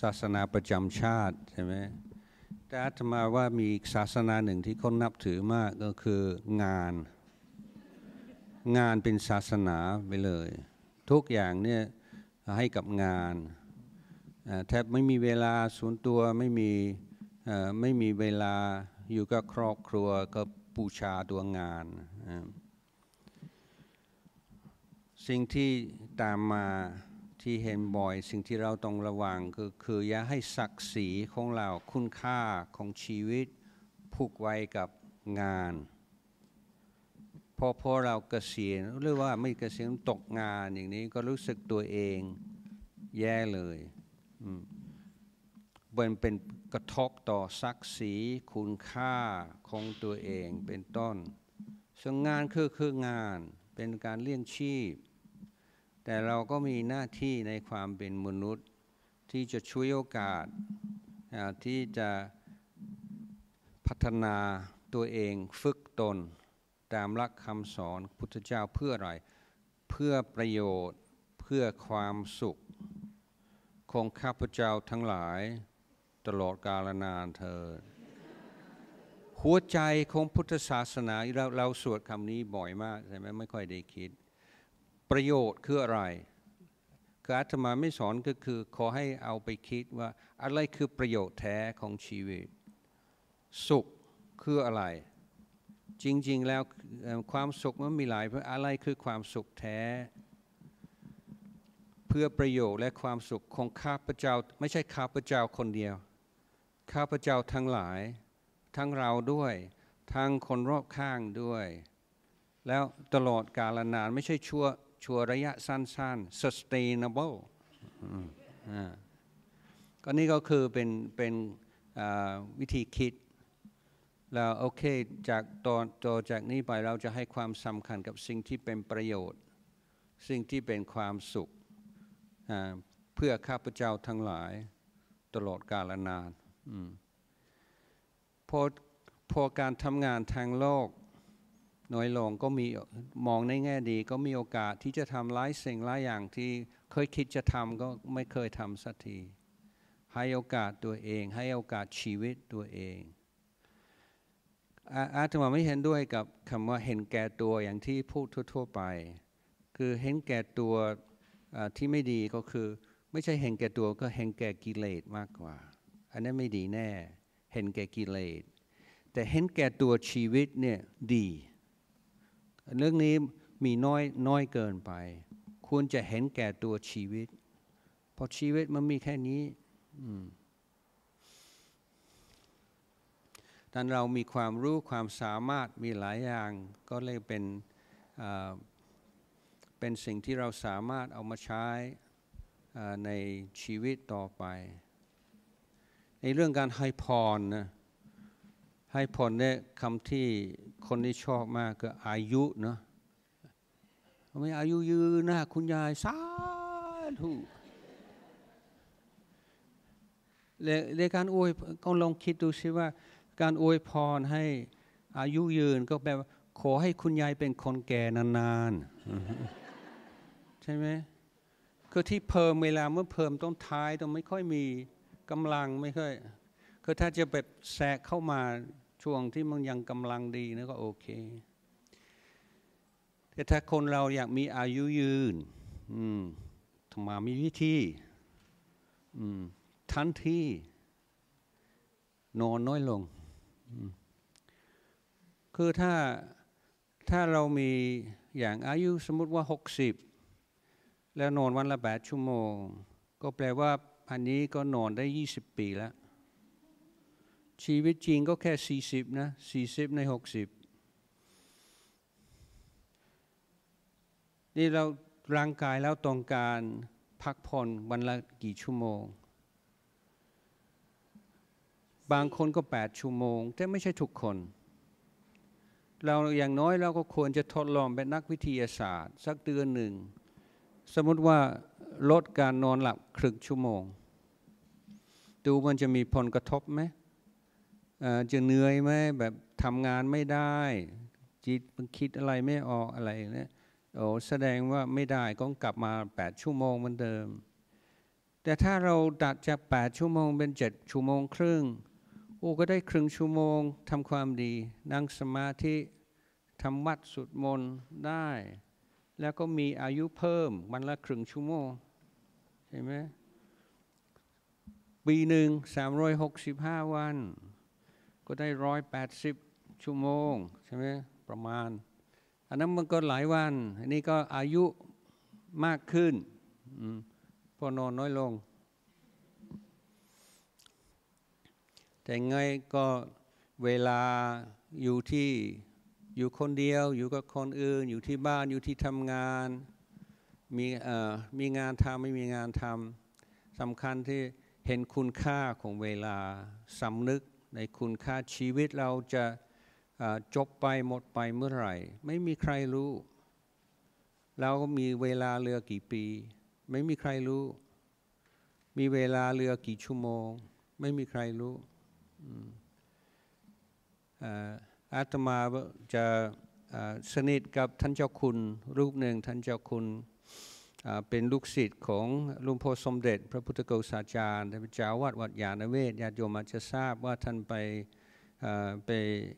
ศาสนาประจำชาติใช่ไหมแต่อาตมาว่ามีศาสนาหนึ่งที่เขานับถือมากก็คืองาน งานเป็นศาสนาไปเลย ทุกอย่างเนี่ยให้กับงานแทบไม่มีเวลาส่วนตัวไม่มีไม่มีเวลาอยู่กับครอบครัวก็บูชาตัวงานสิ่งที่ตามมาที่เห็นบ่อยสิ่งที่เราต้องระวังก็คือ อย่าให้ศักดิ์ศรีของเราคุณค่าของชีวิตผูกไว้กับงานพอพอเราเกษียณหรือว่าไม่เกษียณตกงานอย่างนี้ก็รู้สึกตัวเองแย่เลยมันเป็นกระทบต่อศักดิ์ศรีคุณค่าของตัวเองเป็นต้นส่วนงานคือคืองานเป็นการเลี้ยงชีพแต่เราก็มีหน้าที่ในความเป็นมนุษย์ที่จะช่วยโอกาสที่จะพัฒนาตัวเองฝึกตนตามหลักคำสอนพุทธเจ้าเพื่ออะไร เพื่อประโยชน์เพื่อความสุขของข้าพเจ้าทั้งหลายตลอดกาลนานเธอหัวใจของพุทธศาสนาเราเราสวดคำนี้บ่อยมากใช่ไหมไม่ค่อยได้คิดประโยชน์คืออะไรคืออาตมาไม่สอนก็คือขอให้เอาไปคิดว่าอะไรคือประโยชน์แท้ของชีวิต สุขคืออะไร จริง ๆ แล้วความสุขมันมีหลายอะไรคือความสุขแท้ เพื่อประโยชน์และความสุขของข้าพเจ้า ไม่ใช่ข้าพเจ้าคนเดียว ข้าพเจ้าทั้งหลายทั้งเราด้วยทั้งคนรอบข้างด้วย แล้วตลอดกาลนานไม่ใช่ชั่วชัวระยะสั้นๆ sustainable ก็นี่ก็คือเป็นเป็นวิธีคิดเราโอเคจากตอนต่อจากนี้ไปเราจะให้ความสำคัญกับสิ่งที่เป็นประโยชน์สิ่งที่เป็นความสุขเพื่อข้าพเจ้าทั้งหลายตลอดกาลนานพอพอการทำงานทางโลกน้อยลงก็มีมองในแง่ดีก็มีโอกาสที่จะทำหลายสิ่งหลายอย่างที่เคยคิดจะทำก็ไม่เคยทำสักทีให้โอกาสตัวเองให้โอกาสชีวิตตัวเอง อาจารมไม่เห็นด้วยกับคำว่าเห็นแก่ตัวอย่างที่พูดทั่ว ๆไป คือเห็นแก่ตัวที่ไม่ดีก็คือ ไม่ใช่เห็นแก่ตัวก็เห็นแก่กิเลสมากกว่า อันนั้นไม่ดีแน่เห็นแก่กิเลสแต่เห็นแก่ตัวชีวิตเนี่ยดีเรื่องนี้มีน้อยน้อยเกินไป ควรจะเห็นแก่ตัวชีวิตเพราะชีวิตมันมีแค่นี้่านเรามีความรู้ความสามารถมีหลายอย่าง ก็เลยเป็นเป็นสิ่งที่เราสามารถเอามาใช้ในชีวิตต่อไป ในเรื่องการให้พรนะให้พรเนี่ยคำที่คนที่ชอบมากก็อายุเนาะทำไมอายุยืนนะคุณยายสาธุในการอวยก็ลองคิดดูสิว่า การอวยพรให้อายุยืน ก็แปลว่า ขอให้คุณยายเป็นคนแก่นานๆใช่ไหมคือที่เพิ่มเวลาเมื่อเพิ่มต้องท้ายต้องไม่ค่อยมีกำลังไม่ค่อยคือถ้าจะแบบแสกเข้ามาช่วงที่มันยังกำลังดีนะก็โอเค แต่ถ้าคนเราอยากมีอายุยืนธรรมามีวิธีทันที นอนน้อยลง คือถ้า ถ้าเรามี อย่างอายุสมมติว่า 60 แล้วนอนวันละแปดชั่วโมง ก็แปลว่าอันนี้ก็นอนได้ 20 ปีแล้วชีวิตจริงก็แค่ 40นะ40ใน60 นี่เราร่างกายแล้วต้องการพักผ่อนวันละกี่ชั่วโมง บางคนก็ 8 ชั่วโมง แต่ไม่ใช่ทุกคน เราอย่างน้อยเราก็ควรจะทดลองเป็นนักวิทยาศาสตร์ สักเดือนหนึ่ง สมมติว่าลดการนอนหลับครึ่งชั่วโมง ดูมันจะมีผลกระทบไหมจะเหนื่อยไหมแบบทำงานไม่ได้ จิตมันคิดอะไรไม่ออกอะไรเนี่ยโอ้แสดงว่าไม่ได้ก็กลับมา8ชั่วโมงเหมือนเดิม แต่ถ้าเราตัดจาก8ชั่วโมงเป็น7ชั่วโมงครึ่ง โอ้ก็ได้ครึ่งชั่วโมงทำความดี นั่งสมาธิทำวัดสุดมนได้ แล้วก็มีอายุเพิ่มวันละครึ่งชั่วโมงใช่ไหมปีหนึ่ง365 วันก็ได้ร้อยแปดสิบชั่วโมงใช่ไหมประมาณอันนั้นมันก็หลายวัน อันนี้ก็อายุมากขึ้นพอนอนน้อยลง แต่ไงก็เวลาอยู่ที่อยู่คนเดียว อยู่กับคนอื่นอยู่ที่บ้านอยู่ที่ทำงานมีมีงานทำไม่มีงานทำสำคัญที่เห็นคุณค่าของเวลาสำนึกในคุณค่าชีวิตเราจะจบไปหมดไปเมื่อไหร่ ไม่มีใครรู้ เรามีเวลาเหลือกี่ปี ไม่มีใครรู้ มีเวลาเหลือกี่ชั่วโมง ไม่มีใครรู้อาตมาจะสนิทกับท่านเจ้าคุณ รูปหนึ่งท่านเจ้าคุณเป็นลูกศิษย์ของลุงพ่อสมเด็จ พระพุทธโกศาจารย์ท่านเจ้าวัดวัดยาณเวศญาติโยมอาจจะทราบว่าท่านไปไป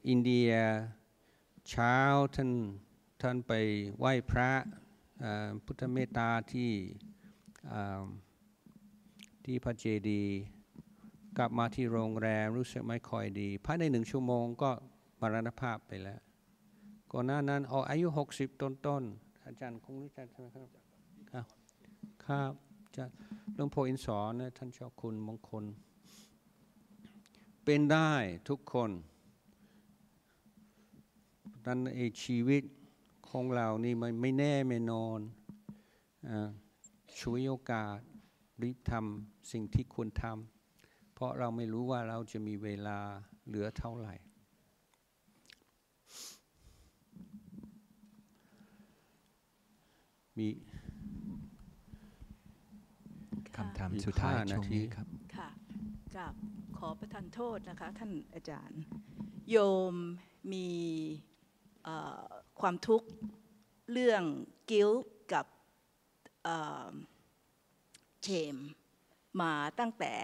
อินเดียเช้าท่านท่านไปไหว้พระพุทธเมตตาที่ที่พระเจดีกลับมาที่โรงแรมรู้สึกไม่ค่อยดีภายในหนึ่งชั่วโมงก็มรณภาพไปแล้วก่อนหน้านั้นออกอายุ 60 ต้นๆอาจารย์คงรู้จักใช่ไหมครับครับจะหลวงพ่ออินสอนนะท่านเจ้าคุณมงคล เป็นได้ทุกคนดันเอชีวิตของเรานี่ม่ไม่แน่ไม่นอนอช่วยโอกาสรีบทำสิ่งที่ควรทำเพราะเราไม่รู้ว่าเราจะมีเวลาเหลือเท่าไหร่ มีคำถามสุดท้ายช่วงนี้ครับค่ะกับขอประทานโทษนะคะท่านอาจารย์โยมมีความทุกข์เรื่องกิ้วกับเชมมาตั้งแต่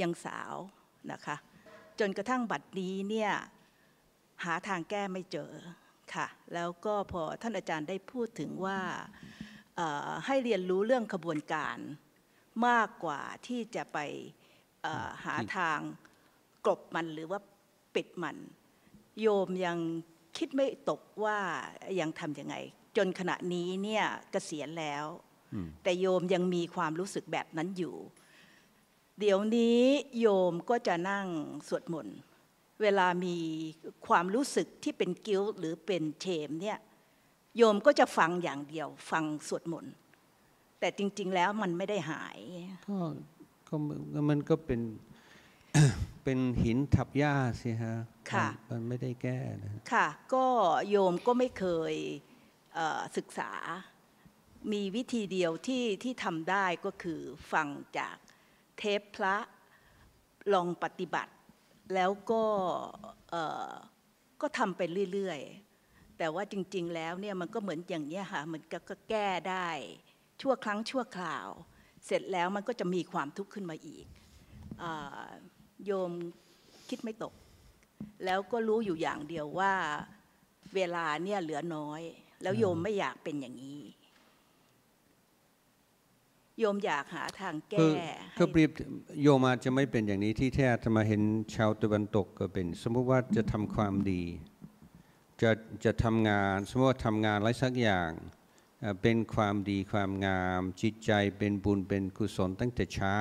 ยังสาวนะคะจนกระทั่งบัดนี้เนี่ยหาทางแก้ไม่เจอค่ะแล้วก็พอท่านอาจารย์ได้พูดถึงว่าให้เรียนรู้เรื่องขบวนการมากกว่าที่จะไปหาทางกลบมันหรือว่าปิดมันโยมยังคิดไม่ตกว่ายังทำยังไง จนขณะนี้เนี่ยเกษียณแล้วแต่โยมยังมีความรู้สึกแบบนั้นอยู่ เดี๋ยวนี้โยมก็จะนั่งสวดมนต์เวลามีความรู้สึกที่เป็นกิ้วหรือเป็นเชมเนี่ยโยมก็จะฟังอย่างเดียวฟังสวดมนต์แต่จริง ๆ แล้วมันไม่ได้หายก็มันก็เป็น เป็นหินทับหญ้าสิฮะค่ะมันไม่ได้แก้นะ ค่ะ ก็โยมก็ไม่เคยศึกษามีวิธีเดียวที่ที่ทำได้ก็คือฟังจากเทปพระลองปฏิบัติ แล้วก็ก็ทำไปเรื่อยแต่ว่าจริง ๆ แล้วเนี่ยมันก็เหมือนอย่างนี้ค่ะมันก็แก้ได้ ชั่วครั้งชั่วคราว เสร็จแล้วมันก็จะมีความทุกข์ขึ้นมาอีกโยมคิดไม่ตก แล้วก็รู้อยู่อย่างเดียวว่าเวลาเนี่ยเหลือน้อย แล้วโยมไม่อยากเป็นอย่างนี้ โยมอยากหาทางแก้คือปรีบโยมอาจจะไม่เป็นอย่างนี้ที่แท้จะมาเห็นชาวตะวันตกก็เป็น สมมุติว่าจะทำความดีจะจะทำงานสมมติว่าทำงานอะไรสักอย่างเป็นความดีความงาม จิตใจเป็นบุญเป็นกุศลตั้งแต่เช้า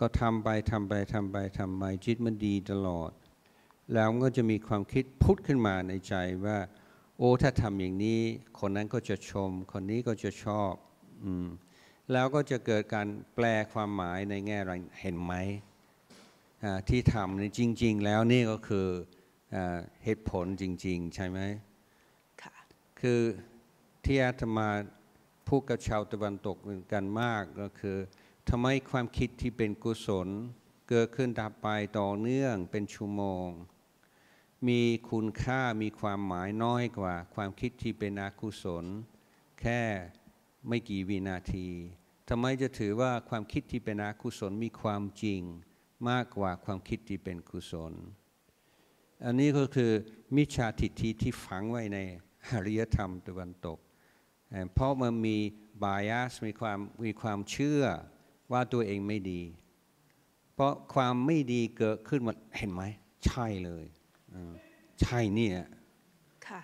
ก็ทำไปทำไปทำไปทำไปจิตมันดีตลอด แล้วก็จะมีความคิดพุทธขึ้นมาในใจว่า โอ้ถ้าทำอย่างนี้ คนนั้นก็จะชม คนนี้ก็จะชอบอแล้วก็จะเกิดการแปลความหมายในแง่ไรเห็นไหมที่ทำในจริง ๆ แล้วนี่ก็คือเหตุผลจริง ๆใช่ไหมค่ะคือที่อาตมาพูดกับชาวตะวันตกกันมากก็คือทำไมความคิดที่เป็นกุศล เกิดขึ้นดับไปต่อเนื่องเป็นชั่วโมง มีคุณค่ามีความหมายน้อยกว่าความคิดที่เป็นอกุศล แค่ไม่กี่วินาทีทำไมจะถือว่าความคิดที่เป็นอกุศลมีความจริงมากกว่าความคิดที่เป็นกุศลอันนี้ก็คือมิชาทิฏฐิที่ฝังไว้ในอริยธรรมตะวันตก เพราะมันมีบายาสมีความมีความเชื่อว่าตัวเองไม่ดี เพราะความไม่ดีเกิดขึ้นมาเห็นไหมใช่เลยใช่เนี่ย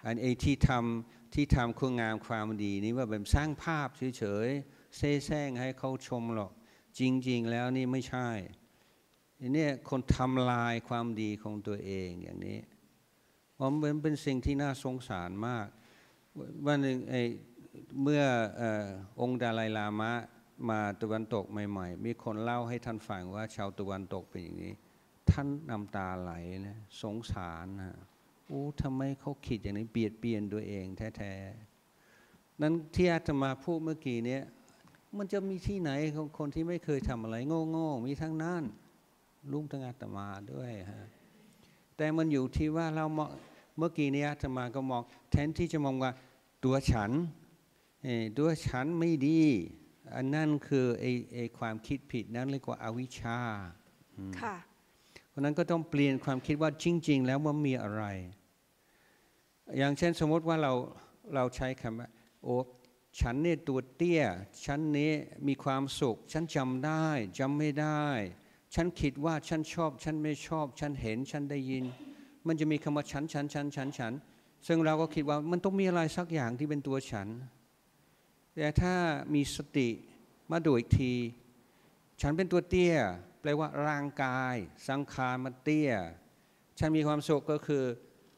อันไอที่ทำที่ทำคุณงามความดีนี้ว่าเป็นสร้างภาพเฉย ๆ เซ่แซงให้เขาชมหรอกจริง ๆ แล้วนี่ไม่ใช่ทีนี้คนทำลายความดีของตัวเองอย่างนี้มันเป็นสิ่งที่น่าสงสารมาก วันหนึ่งไอ้เมื่อองค์ดาลายลามะ มาตะวันตกใหม่ ๆ มีคนเล่าให้ท่านฟังว่าชาวตะวันตกเป็นอย่างนี้ ท่านน้ำตาไหลนะสงสารนะโอ้ทำไมเขาคิดอย่างนี้เบียดเบียนตัวเองแท้ๆนั้นที่อาตมาพูดเมื่อกี้เนี้ยมันจะมีที่ไหนของคนที่ไม่เคยทำอะไร โง่ๆ มีทั้งนั้นลูกทั้งอาตมาด้วยฮะ แต่มันอยู่ที่ว่าเราเมื่อกี้นี้อาตมาก็มองแทนที่จะมองว่าตัวฉัน ตัวฉันไม่ดี อันนั่นคือไอไอความคิดผิดนั้นเรียกว่าอาวิชชาค่ะเพราะนั้นก็ต้องเปลี่ยนความคิดว่าจริง ๆ แล้วว่ามีอะไร อย่างเช่นสมมติว่าเราเราใช้คำว่าโอ้ฉันเนี่ยตัวเตี้ย ฉันนี้มีความสุข ฉันจำได้จำไม่ได้ฉันคิดว่า ฉันชอบ ฉันไม่ชอบ ฉันเห็น ฉันได้ยิน มันจะมีคำว่า ฉัน ฉัน ฉัน ฉันฉันซึ่งเราก็คิดว่ามันต้องมีอะไรสักอย่างที่เป็นตัวฉัน แต่ถ้ามีสติมาดูอีกที ฉันเป็นตัวเตี้ยแปลว่าร่างกาย สังขารมาเตี้ยฉันมีความสุขก็คือ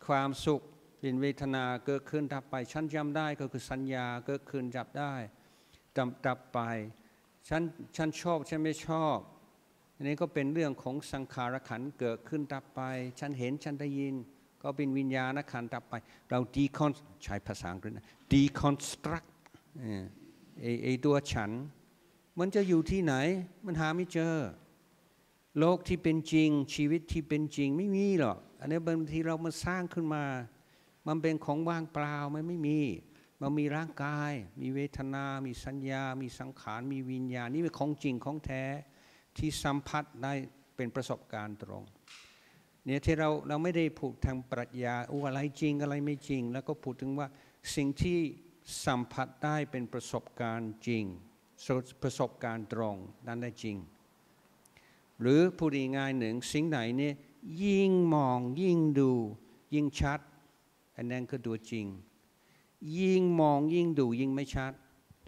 ความสุขเป็นเวทนา เกิดขึ้นดับไปฉันจำได้ก็คือสัญญาเกิดขึ้นจับได้ดับไปฉันฉันชอบ ฉันไม่ชอบนนี้ก็เป็นเรื่องของสังขารขันเกิดขึ้นตับไป ฉันเห็นฉันได้ยิน ก็เป็นวิญญาณขันตับไป เราดีคอนใช้ภาษาอังกฤษนะดีคอนสตรักไอไอตัวฉันมันจะอยู่ที่ไหน มันหาไม่เจอ โลกที่เป็นจริง ชีวิตที่เป็นจริง ไม่มีหรอกอันนี้บางทีเรามาสร้างขึ้นมา มันเป็นของว่างเปล่าม่ไม่มีมันมีร่างกาย มีเวทนา มีสัญญา มีสังขารมีวิญญาณ นี่เป็นของจริงของแท้ที่สัมผัสได้เป็นประสบการณ์ตรง เนี่ยที่เราเราไม่ได้พูดทางปรัชญาอู้อะไรจริงอะไรไม่จริง แล้วก็พูดถึงว่าสิ่งที่สัมผัสได้เป็นประสบการณ์จริง ประสบการณ์ตรงนั้นได้จริง หรือผู้ดีง่ายหนึ่งสิ่งไหนเนี่ยยิ่งมองยิ่งดู ยิ่งชัด อันนั้นคือตัวจริง ยิ่งมองยิ่งดูยิ่งไม่ชัด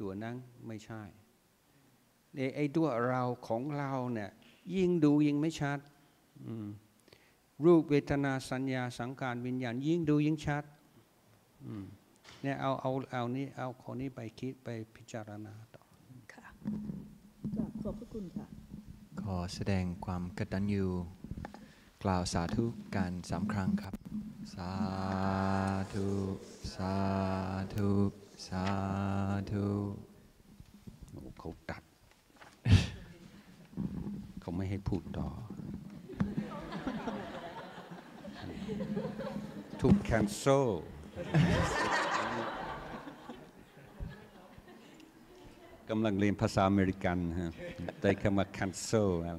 ตัวนั้นไม่ใช่ไอ้ต้วเราของเราเนี่ยยิ่งดูยิ่งไม่ชัดรูปเวทนาสัญญาสังการวิญญาณ ยิ่งดูยิ่งชัดเนี่ยเอาเอาเอานี้เอาคนนี้ไปคิดไปพิจารณาต่อค่ะขอบพระคุณค่ะขอแสดงความกตัญญูกล่าวสาธุการสามครั้งครับสาธุสาธุสาธุเขาตัดเขาไม่ให้พูดต่อถูกแคนเซลกำลังเรียนภาษาอเมริกันฮะได้คำว่า cancel ล